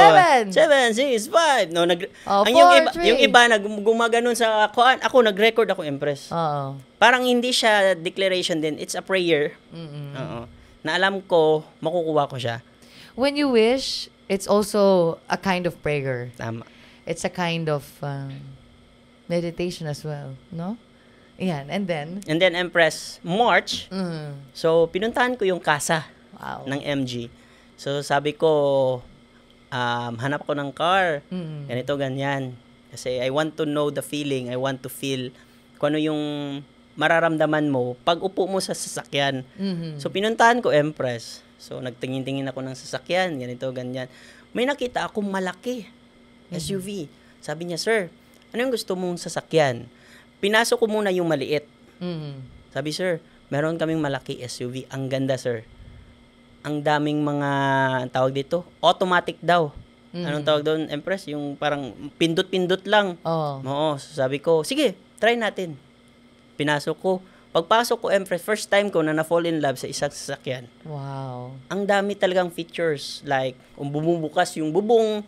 7, 7, 6, 5. No, nag, oh, ang 4, yung, iba, three. yung iba, nag, gumaganon sa kuan, ako nag-record ako impress. Oo. Oh. Parang hindi siya declaration din, it's a prayer. Mm-hmm. Oo na alam ko, makukuha ko siya. When you wish, it's also a kind of prayer. Tama. It's a kind of um, meditation as well, no? Yan, and then? And then, Empress, March, mm. so pinuntahan ko yung kasa wow. ng MG. So, sabi ko, um, hanap ko ng car, mm. ganito, ganyan. Kasi I want to know the feeling, I want to feel kung ano yung mararamdaman mo pag upo mo sa sasakyan. Mm-hmm. So pinuntahan ko Empress. So nagtingin-tingin ako ng sasakyan, ganito, ganyan. May nakita akong malaki SUV. Mm-hmm. Sabi niya, "Sir, ano yung gusto mong sasakyan?" Pinasok ko muna yung maliit. Mm-hmm. Sabi, "Sir, meron kaming malaki SUV. Ang ganda, sir." Ang daming mga tawag dito, automatic daw. Mm-hmm. Anong tawag doon, Empress? Yung parang pindot-pindot lang. Oo. Oh. Oo. sabi ko, sige, try natin pinasok ko. Pagpasok ko, Empress, first time ko na na-fall in love sa isang sasakyan. Wow. Ang dami talagang features. Like, um, bumubukas yung bubong,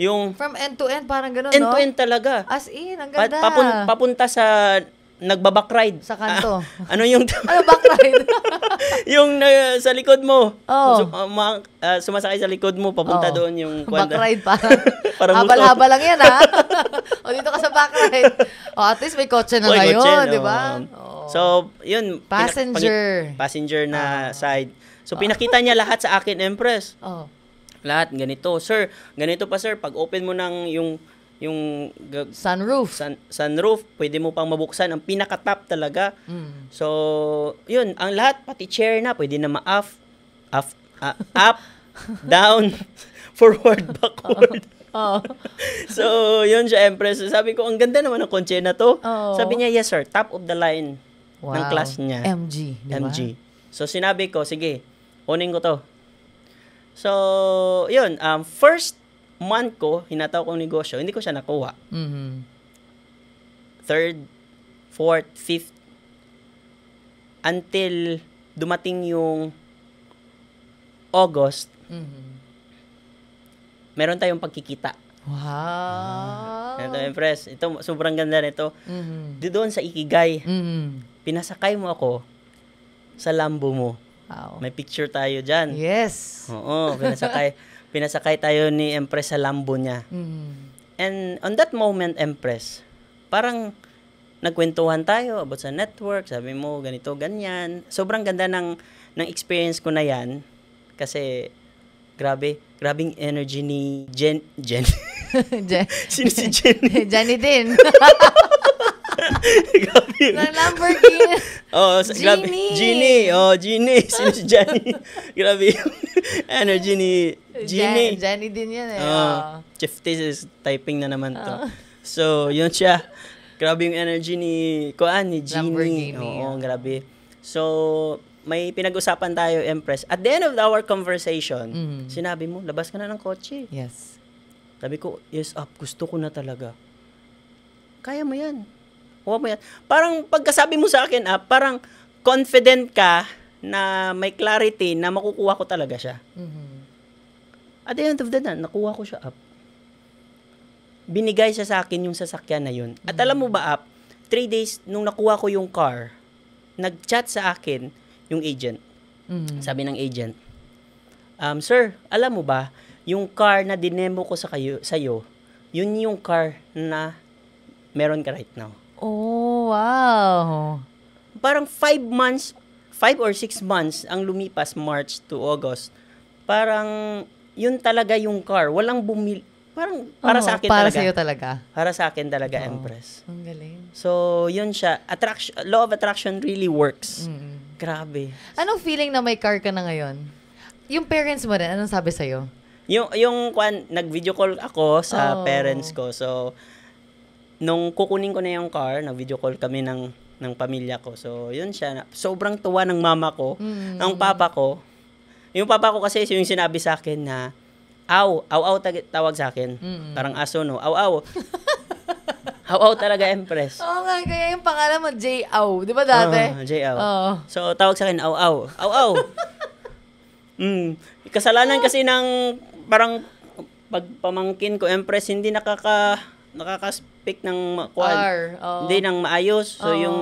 yung... From end to end, parang gano'n, no? End to end talaga. As in, ang ganda. Pa- papun- papunta sa nagbabakride. Sa kanto. Ah, ano yung... ano <laughs> backride? <laughs> yung uh, sa likod mo. Oh. Sum, uh, ah, uh, ah, sumasakay sa likod mo, papunta oh. doon yung... Backride pa. <laughs> Parang Habal-haba lang yan, ha? Ah. o dito ka sa backride. O at least may kotse na Oy, ngayon, di ba? So, yun. Passenger. passenger na oh. side. So, pinakita niya lahat sa akin, Empress. Oh. Lahat, ganito. Sir, ganito pa, sir. Pag open mo nang yung yung sunroof. Sun, sunroof, pwede mo pang mabuksan ang pinaka-top talaga. Mm. So, yun, ang lahat pati chair na pwede na ma-off, off, uh, up, <laughs> down, forward, <laughs> backward. <laughs> so, yun siya, Empress. Sabi ko, ang ganda naman ng kotse na to. Oh. Sabi niya, yes sir, top of the line wow. ng class niya. MG, di MG. So, sinabi ko, sige, kunin ko to. So, yun, um, first month ko, hinataw kong negosyo, hindi ko siya nakuha. Mm-hmm. Third, fourth, fifth, until dumating yung August, mm-hmm. meron tayong pagkikita. Wow! Ito, Empress, ito, sobrang ganda nito. Mm-hmm. Doon sa Ikigay, mm-hmm. pinasakay mo ako sa Lambo mo. Wow. May picture tayo dyan. Yes! Oo, pinasakay. <laughs> pinasakay tayo ni Empress sa Lambo niya. Mm-hmm. And on that moment, Empress, parang nagkwentuhan tayo about sa network, sabi mo, ganito, ganyan. Sobrang ganda ng, ng experience ko na yan. Kasi, grabe, grabing energy ni Jen, Jen. <laughs> Jen. Sino <laughs> si Jen? <laughs> Jenny din ng Lamborghini. <laughs> Oh, Genie. Grabe, Genie. Oh, Genie. Sino si Jenny? <laughs> grabe yung energy ni Genie. Jenny din yan eh. Oh, oh. Chiftis is typing na naman to. Oh. So, yun siya. Grabe yung energy ni Kuan, ni Genie. Oo, oh, grabe. So, may pinag-usapan tayo, Empress. At the end of our conversation, mm. sinabi mo, labas ka na ng kotse. Yes. Sabi ko, yes up, gusto ko na talaga. Kaya mo yan nakuha mo yan. Parang pagkasabi mo sa akin, ah, parang confident ka na may clarity na makukuha ko talaga siya. Mm-hmm. At the end of the day, nakuha ko siya up. Binigay siya sa akin yung sasakyan na yun. Mm-hmm. At alam mo ba, up, three days nung nakuha ko yung car, nag-chat sa akin yung agent. Mm-hmm. Sabi ng agent, um, Sir, alam mo ba, yung car na dinemo ko sa kayo, sa'yo, yun yung car na meron ka right now. Oh, wow. Parang five months, five or six months ang lumipas March to August. Parang yun talaga yung car. Walang bumili. Parang para oh, sa akin para talaga. Para sa'yo talaga. Para sa akin talaga, oh, Empress. Ang galing. So, yun siya. Attraction, law of attraction really works. Mm-hmm. Grabe. Anong feeling na may car ka na ngayon? Yung parents mo rin, anong sabi sa'yo? Yung, yung kwan, nag-video call ako sa oh. parents ko. So, nung kukunin ko na yung car, na video call kami ng ng pamilya ko. So, yun siya. Sobrang tuwa ng mama ko, mm. ang papa ko. Yung papa ko kasi yung sinabi sa akin na aw, aw aw tawag sa akin. Mm-mm. Parang aso no. Aw aw. <laughs> aw aw talaga empress. Oo oh, nga, kaya yung pangalan mo J Aw, 'di ba dati? Oh, J Aw. Oh. So tawag sa akin aw aw. Aw aw. <laughs> mm, kasalanan kasi ng parang pagpamangkin ko empress hindi nakaka nakaka-speak ng kwan, R, oh. hindi nang maayos. So oh. yung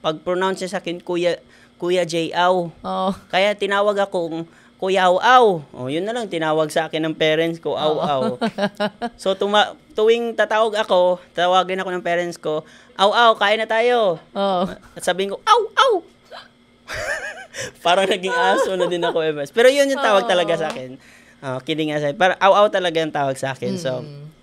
pag-pronounce niya sa akin, Kuya, Kuya J. Au. Oh. Kaya tinawag akong Kuya Au Au. Oh, yun na lang tinawag sa akin ng parents ko, Au oh. <laughs> so tuma- tuwing tatawag ako, tawagin ako ng parents ko, Au Au, kain na tayo. Oh. At sabihin ko, Au Au. <laughs> Parang naging aso na din ako, MS. Pero yun yung tawag oh. talaga sa akin. Oh, kidding aside. Parang Au Au talaga yung tawag sa akin. Mm. So, hmm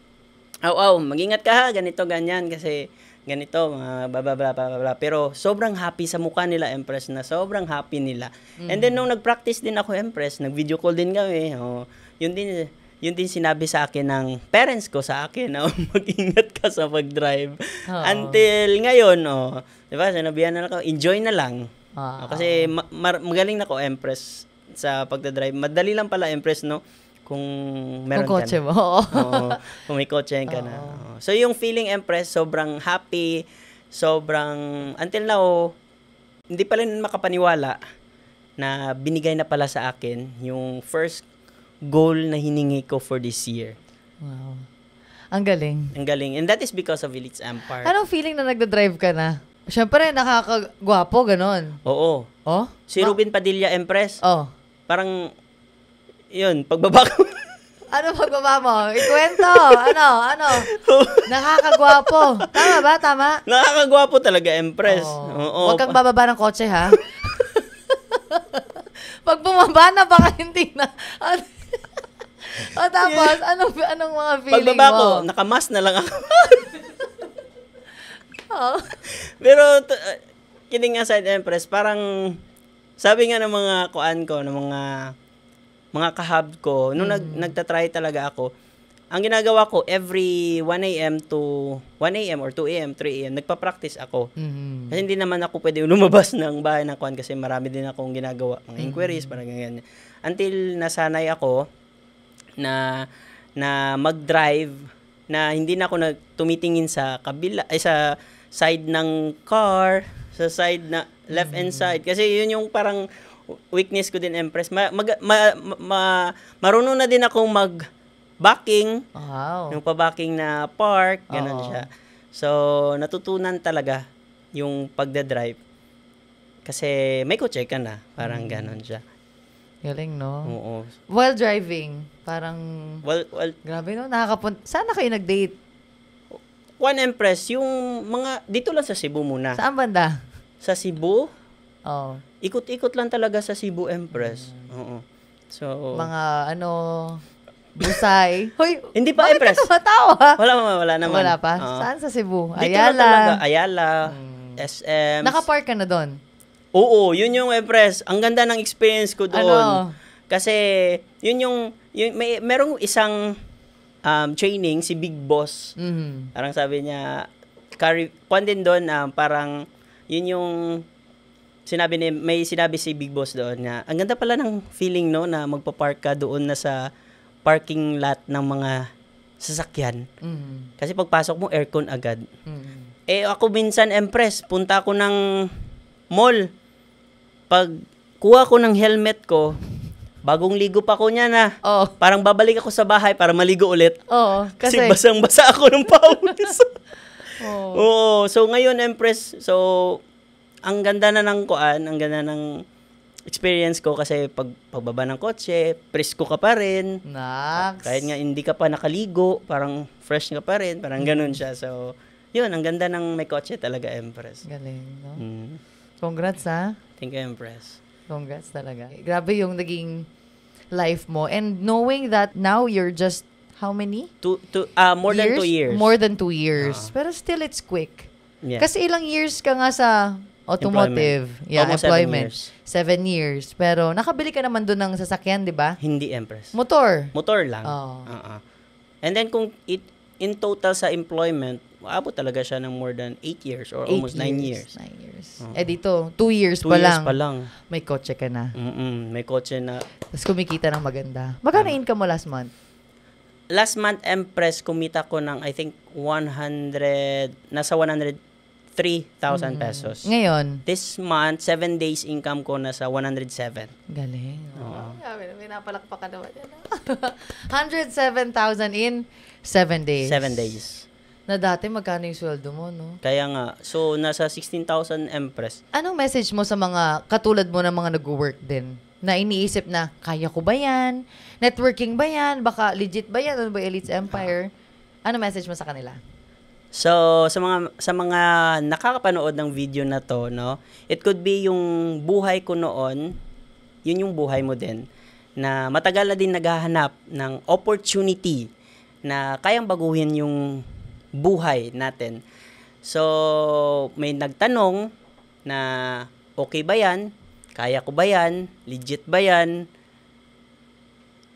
oh, oh, mag-ingat ka ha, ganito, ganyan, kasi ganito, mga uh, bla, bla, bla, bla, Pero sobrang happy sa mukha nila, Empress, na sobrang happy nila. Mm. And then, mm. nung nag-practice din ako, Empress, nag-video call din kami, oh, yun din, yun din sinabi sa akin ng parents ko sa akin na <laughs> oh, mag-ingat ka sa pag-drive. Oh. Until ngayon, oh, 'di ba? Sinabihan na ako, enjoy na lang. Oh. Oh, kasi ma- ma- magaling na ko Empress sa pagda-drive. Madali lang pala Empress, no? kung meron kung kotse ka mo. Oo, <laughs> kung may kotse ka na. So yung feeling empress, sobrang happy, sobrang, until now, hindi pa rin makapaniwala na binigay na pala sa akin yung first goal na hiningi ko for this year. Wow. Ang galing. Ang galing. And that is because of Elite's Empire. Anong feeling na nagda-drive ka na? Siyempre, nakakagwapo, ganon. Oo. Oh? Si Ma- Ruben Padilla Empress. Oh. Parang yun, pagbaba ko. <laughs> Ano pagbaba mo? Ikwento. Ano? Ano? <laughs> Nakakagwapo. Tama ba? Tama? Nakakagwapo talaga, Empress. Oo. Oo. Huwag kang bababa ng kotse, ha? <laughs> Pag bumaba na, baka hindi na. Ano? o tapos, yeah. anong, anong mga feeling Pagbaba mo? Pagbaba ko, nakamas na lang ako. oh. Pero, t- uh, kidding aside, Empress, parang, sabi nga ng mga kuan ko, ng mga mga kahab ko, nung mm. nag, nagtatry talaga ako, ang ginagawa ko, every 1 a.m. to 1 a.m. or 2 a.m., 3 a.m., nagpa-practice ako. Mm-hmm. Kasi hindi naman ako pwede lumabas <laughs> ng bahay ng kwan kasi marami din akong ginagawa, mga mm-hmm. inquiries, mm-hmm. parang ganyan. Until nasanay ako na na mag-drive na hindi na ako nag tumitingin sa kabila ay sa side ng car, sa side na left mm-hmm. and side kasi yun yung parang weakness ko din Empress. Ma, mag, ma, ma, ma, marunong na din ako mag backing. Wow. Yung pa-backing na park, ganun Oo. siya. So, natutunan talaga yung pagda-drive. Kasi may kotse ka na, parang mm. ganun siya. Galing, no? Oo. While driving, parang... Well, well, grabe, no? Nakakapunta. Sana kayo nag-date? One Empress, yung mga... Dito lang sa Cebu muna. Saan banda? Sa Cebu, Oh. Ikot-ikot lang talaga sa Cebu Empress. Mm. Oo. So, mga ano, Busay. <laughs> Hoy, hindi pa Empress. Bakit ka Wala, wala, wala naman. Wala pa. Uh, Saan sa Cebu? Ayala. Dito talaga. Ayala. Hmm. SM. Nakapark ka na doon? Oo, yun yung Empress. Ang ganda ng experience ko doon. Ano? Kasi, yun yung, yun, may, merong isang um, training, si Big Boss. Mm-hmm. Parang sabi niya, carry, kwan din doon, um, parang, yun yung sinabi ni may sinabi si Big Boss doon na ang ganda pala ng feeling no na magpa-park ka doon na sa parking lot ng mga sasakyan. Mm-hmm. Kasi pagpasok mo aircon agad. Mm-hmm. Eh ako minsan impress, punta ako ng mall. Pag kuha ko ng helmet ko, bagong ligo pa ko niya na. Ah. Oh. Parang babalik ako sa bahay para maligo ulit. Oo, oh, kasi, kasi basang-basa ako ng <laughs> pawis. Oo. <laughs> oh. Oo, so ngayon impress. So ang ganda na ng kuan, ang ganda ng experience ko kasi pag pagbaba ng kotse, presko ka pa rin. Nice. Kahit nga hindi ka pa nakaligo, parang fresh ka pa rin, parang ganun siya. So, yun, ang ganda ng may kotse talaga, Empress. Galing, no? Mm. Congrats, ha? Thank you, Empress. Congrats talaga. Grabe yung naging life mo. And knowing that now you're just, how many? Two, two, uh, more years? than two years. More than two years. uh Pero still, it's quick. Yeah. Kasi ilang years ka nga sa Automotive. Employment. Yeah, Almost employment. Seven years. seven years. Pero nakabili ka naman doon ng sasakyan, di ba? Hindi, Empress. Motor. Motor lang. Oh. Uh-uh. And then kung it, in total sa employment, maabot talaga siya ng more than 8 years or eight almost 9 years. 9 years. Nine years. Uh-huh. Eh dito, 2 years two pa years lang. pa lang. May kotse ka na. Mm-mm, may kotse na. Tapos kumikita ng maganda. Magkano um, income mo last month? Last month, Empress, kumita ko ng I think 100, nasa 100 3,000 mm. pesos. Ngayon? This month, 7 days income ko na sa 107. Galing. Oo. Sabi na, pinapalakpakan naman yan. 107,000 ah. <laughs> in 7 days. 7 days. Na dati magkano yung sweldo mo, no? Kaya nga. So, nasa 16,000 Empress. Anong message mo sa mga katulad mo na mga nag-work din? Na iniisip na, kaya ko ba yan? Networking ba yan? Baka legit ba yan? Ano ba Elite's Empire? Ano message mo sa kanila? So sa mga sa mga nakakapanood ng video na to, no, it could be yung buhay ko noon, yun yung buhay mo din na matagal na din naghahanap ng opportunity na kayang baguhin yung buhay natin. So may nagtanong na okay ba 'yan? Kaya ko ba 'yan? Legit ba 'yan?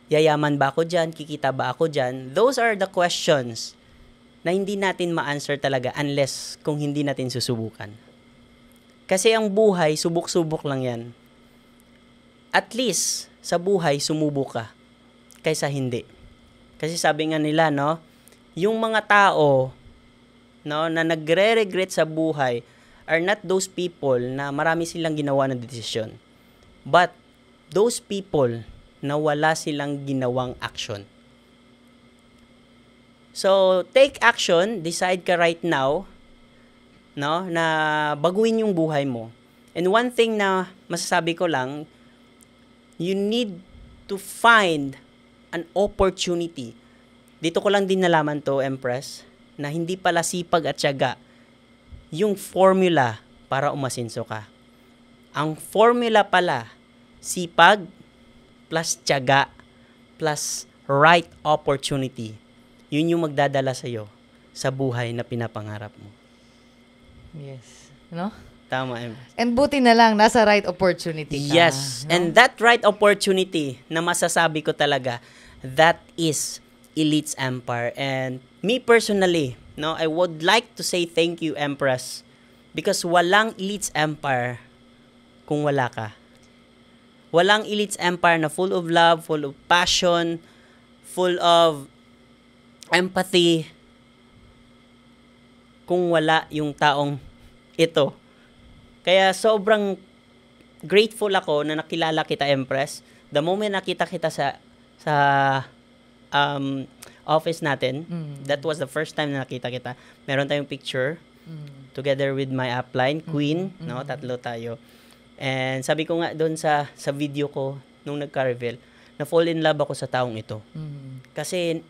Yayaman ba ako diyan? Kikita ba ako diyan? Those are the questions na hindi natin ma-answer talaga unless kung hindi natin susubukan. Kasi ang buhay, subok-subok lang yan. At least, sa buhay, sumubok ka kaysa hindi. Kasi sabi nga nila, no, yung mga tao no, na nagre-regret sa buhay are not those people na marami silang ginawa na desisyon. But those people na wala silang ginawang action. So, take action, decide ka right now, no, na baguhin yung buhay mo. And one thing na masasabi ko lang, you need to find an opportunity. Dito ko lang din nalaman to, Empress, na hindi pala sipag at syaga yung formula para umasinso ka. Ang formula pala, sipag plus tiyaga plus right opportunity yun yung magdadala sa iyo sa buhay na pinapangarap mo. Yes. No? Tama. Em. And buti na lang, nasa right opportunity ka. Yes. No? And that right opportunity na masasabi ko talaga, that is Elite's Empire. And me personally, no, I would like to say thank you, Empress. Because walang Elite's Empire kung wala ka. Walang Elite's Empire na full of love, full of passion, full of empathy kung wala yung taong ito. Kaya sobrang grateful ako na nakilala kita, Empress. The moment nakita kita sa sa um, office natin, mm. that was the first time na nakita kita. Meron tayong picture mm. together with my upline, mm-hmm. Queen, mm. no? Mm-hmm. Tatlo tayo. And sabi ko nga doon sa sa video ko nung nagka-reveal, na fall in love ako sa taong ito. Mm. Kasi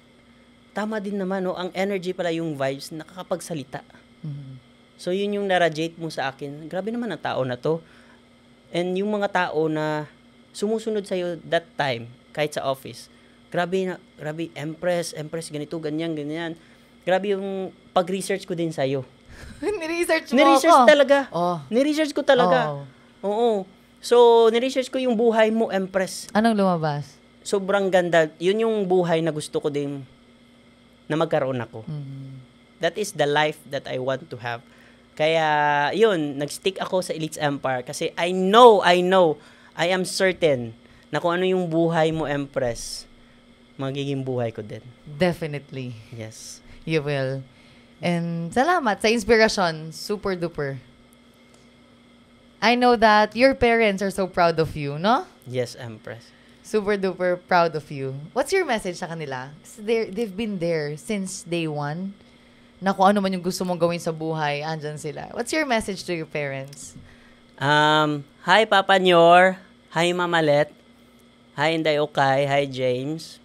tama din naman, no? ang energy pala yung vibes, nakakapagsalita. Mm-hmm. So, yun yung naradiate mo sa akin. Grabe naman ang tao na to. And yung mga tao na sumusunod sa'yo that time, kahit sa office, grabe na, grabe, empress, empress, ganito, ganyan, ganyan. Grabe yung pag-research ko din sa'yo. <laughs> ni-research mo Niresearch ako. talaga. Oh. Ni-research ko talaga. Oh. Oo. So, ni-research ko yung buhay mo, empress. Anong lumabas? Sobrang ganda. Yun yung buhay na gusto ko din na magkaroon ako. Mm-hmm. That is the life that I want to have. Kaya, yun, nag-stick ako sa Elite Empire kasi I know, I know, I am certain na kung ano yung buhay mo, Empress, magiging buhay ko din. Definitely. Yes. You will. And salamat sa inspiration. Super duper. I know that your parents are so proud of you, no? Yes, Empress super duper proud of you. What's your message sa kanila? They they've been there since day one. Na kung ano man yung gusto mong gawin sa buhay, andyan sila. What's your message to your parents? Um, hi Papa Nyor, hi Mama Let, hi Inday Okay, hi James.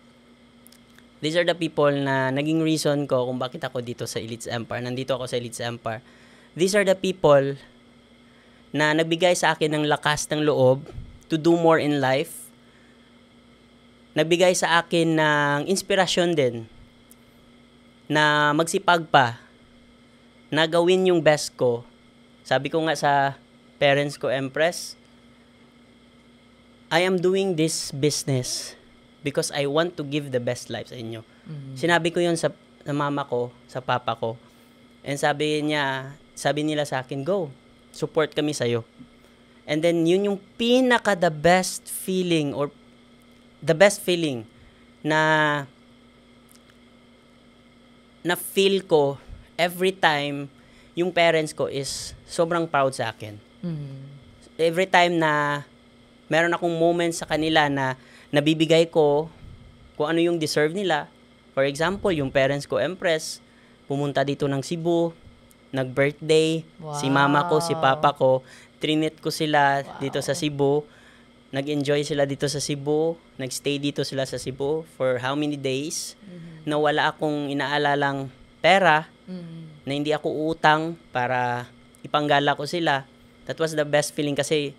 These are the people na naging reason ko kung bakit ako dito sa Elites Empire. Nandito ako sa Elites Empire. These are the people na nagbigay sa akin ng lakas ng loob to do more in life nagbigay sa akin ng inspirasyon din na magsipag pa, na gawin yung best ko. Sabi ko nga sa parents ko, Empress, I am doing this business because I want to give the best life sa inyo. Mm-hmm. Sinabi ko yon sa, sa mama ko, sa papa ko. And sabi niya, sabi nila sa akin, go, support kami sa'yo. And then, yun yung pinaka the best feeling or the best feeling na na feel ko every time yung parents ko is sobrang proud sa akin. Mm-hmm. Every time na meron akong moment sa kanila na nabibigay ko kung ano yung deserve nila. For example, yung parents ko empress, pumunta dito ng Cebu, nag-birthday, wow. si mama ko, si papa ko, trinit ko sila wow. dito sa Cebu nag-enjoy sila dito sa Cebu, nag-stay dito sila sa Cebu for how many days, mm-hmm. na wala akong inaalalang pera, mm-hmm. na hindi ako utang para ipanggala ko sila. That was the best feeling kasi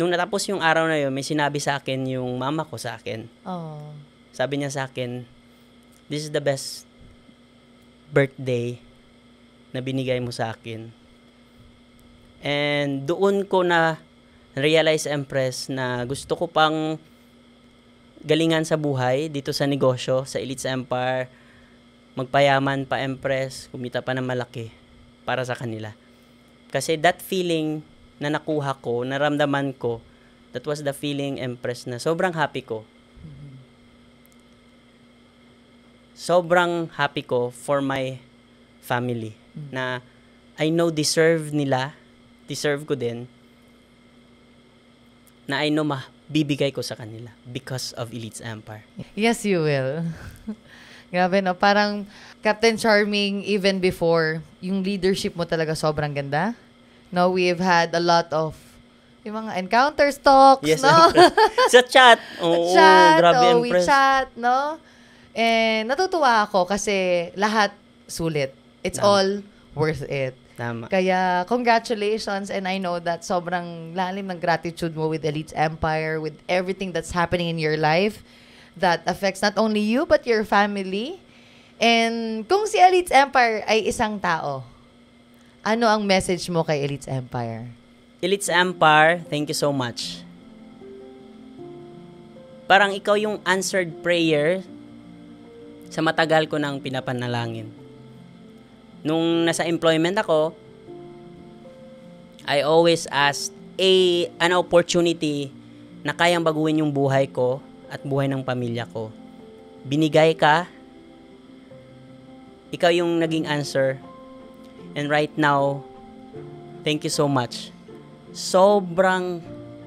nung natapos yung araw na yun, may sinabi sa akin yung mama ko sa akin. Oh. Sabi niya sa akin, this is the best birthday na binigay mo sa akin. And doon ko na realize empress na gusto ko pang galingan sa buhay dito sa negosyo, sa Elites Empire, magpayaman pa Empress, kumita pa ng malaki para sa kanila. Kasi that feeling na nakuha ko, naramdaman ko, that was the feeling Empress na sobrang happy ko. Sobrang happy ko for my family mm. na I know deserve nila, deserve ko din na I know mabibigay ko sa kanila because of Elite's Empire. Yes, you will. <laughs> Grabe no, parang Captain Charming even before, yung leadership mo talaga sobrang ganda. No, we've had a lot of yung mga encounter talks, yes, no? <laughs> sa chat. Oo, chat, grabe oh, Empress. chat, no? And natutuwa ako kasi lahat sulit. It's no. all worth it. Tama. Kaya congratulations and I know that sobrang lalim ng gratitude mo with Elite Empire, with everything that's happening in your life that affects not only you but your family. And kung si Elite Empire ay isang tao, ano ang message mo kay Elite Empire? Elite Empire, thank you so much. Parang ikaw yung answered prayer sa matagal ko nang pinapanalangin nung nasa employment ako, I always asked a an opportunity na kayang baguhin yung buhay ko at buhay ng pamilya ko. Binigay ka, ikaw yung naging answer. And right now, thank you so much. Sobrang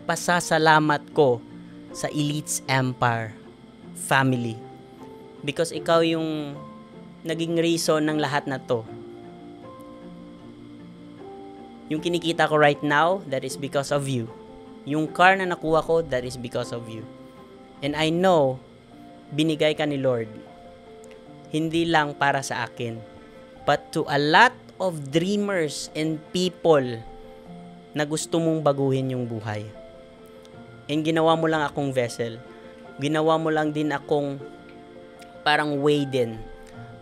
pasasalamat ko sa Elites Empire family. Because ikaw yung naging reason ng lahat na to. Yung kinikita ko right now, that is because of you. Yung car na nakuha ko, that is because of you. And I know, binigay ka ni Lord. Hindi lang para sa akin, but to a lot of dreamers and people na gusto mong baguhin yung buhay. And ginawa mo lang akong vessel. Ginawa mo lang din akong parang way din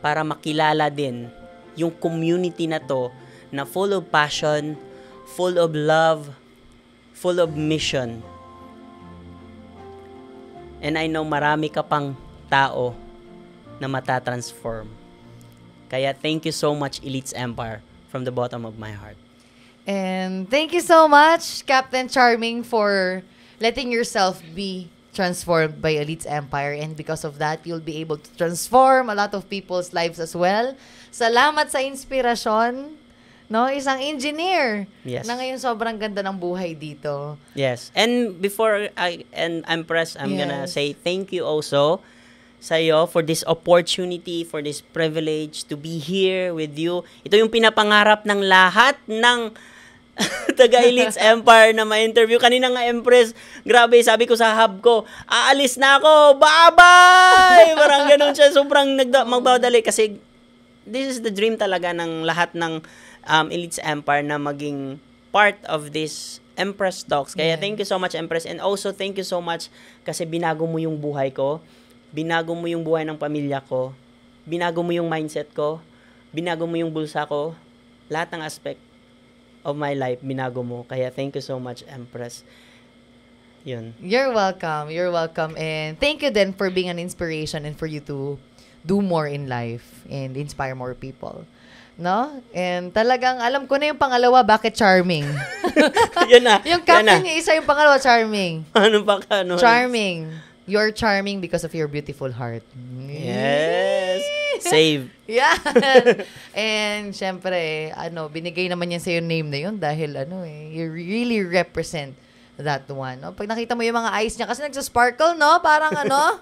para makilala din yung community na to na full of passion, full of love, full of mission. And I know marami ka pang tao na matatransform. Kaya thank you so much Elites Empire from the bottom of my heart. And thank you so much Captain Charming for letting yourself be transformed by Elite's Empire and because of that, you'll be able to transform a lot of people's lives as well. Salamat sa inspirasyon no? Isang engineer. Yes. Na ngayon sobrang ganda ng buhay dito. Yes. And before I and I'm pressed, I'm yes. gonna say thank you also sa iyo for this opportunity, for this privilege to be here with you. Ito yung pinapangarap ng lahat ng <laughs> taga Elites <laughs> Empire na ma-interview. Kanina nga, Empress, grabe, sabi ko sa hub ko, aalis na ako, bye-bye! <laughs> Parang ganun siya, sobrang nagda- magbawdali kasi this is the dream talaga ng lahat ng um, Elite's Empire na maging part of this Empress Talks. Kaya yeah. thank you so much Empress and also thank you so much kasi binago mo yung buhay ko. Binago mo yung buhay ng pamilya ko. Binago mo yung mindset ko. Binago mo yung bulsa ko. Lahat ng aspect of my life binago mo. Kaya thank you so much Empress. Yun. You're welcome. You're welcome and thank you then for being an inspiration and for you to do more in life and inspire more people. No? And talagang alam ko na yung pangalawa, bakit charming? <laughs> yan na. yung captain niya isa, yung pangalawa, charming. Ano pa ka? Ano? Charming. You're charming because of your beautiful heart. Yes. Save. <laughs> yeah. And syempre, ano, binigay naman niya sa yung name na yun dahil ano eh, you really represent that one. No? Pag nakita mo yung mga eyes niya, kasi nagsa-sparkle, no? Parang ano,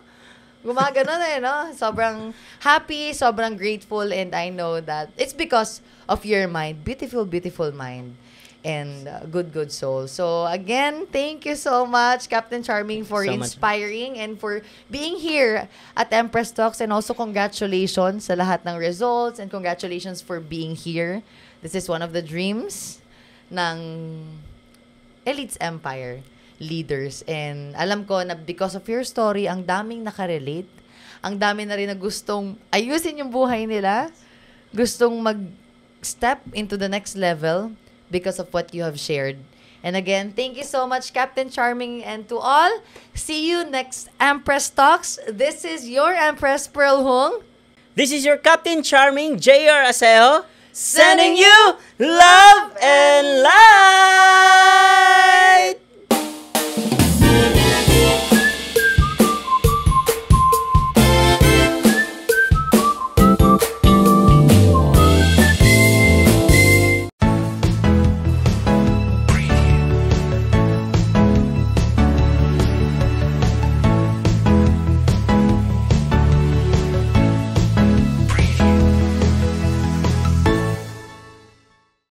gumagana na eh, no? Sobrang happy, sobrang grateful, and I know that it's because of your mind. Beautiful, beautiful mind and uh, good good soul. So again, thank you so much Captain Charming for so inspiring much. and for being here at Empress Talks and also congratulations sa lahat ng results and congratulations for being here. This is one of the dreams ng Elite's Empire leaders. And alam ko na because of your story, ang daming nakarelate. Ang dami na rin na gustong ayusin yung buhay nila. Gustong mag-step into the next level because of what you have shared. And again, thank you so much, Captain Charming, and to all. See you next Empress Talks. This is your Empress Pearl Hong. This is your Captain Charming, J.R. Aseo, sending you love and light!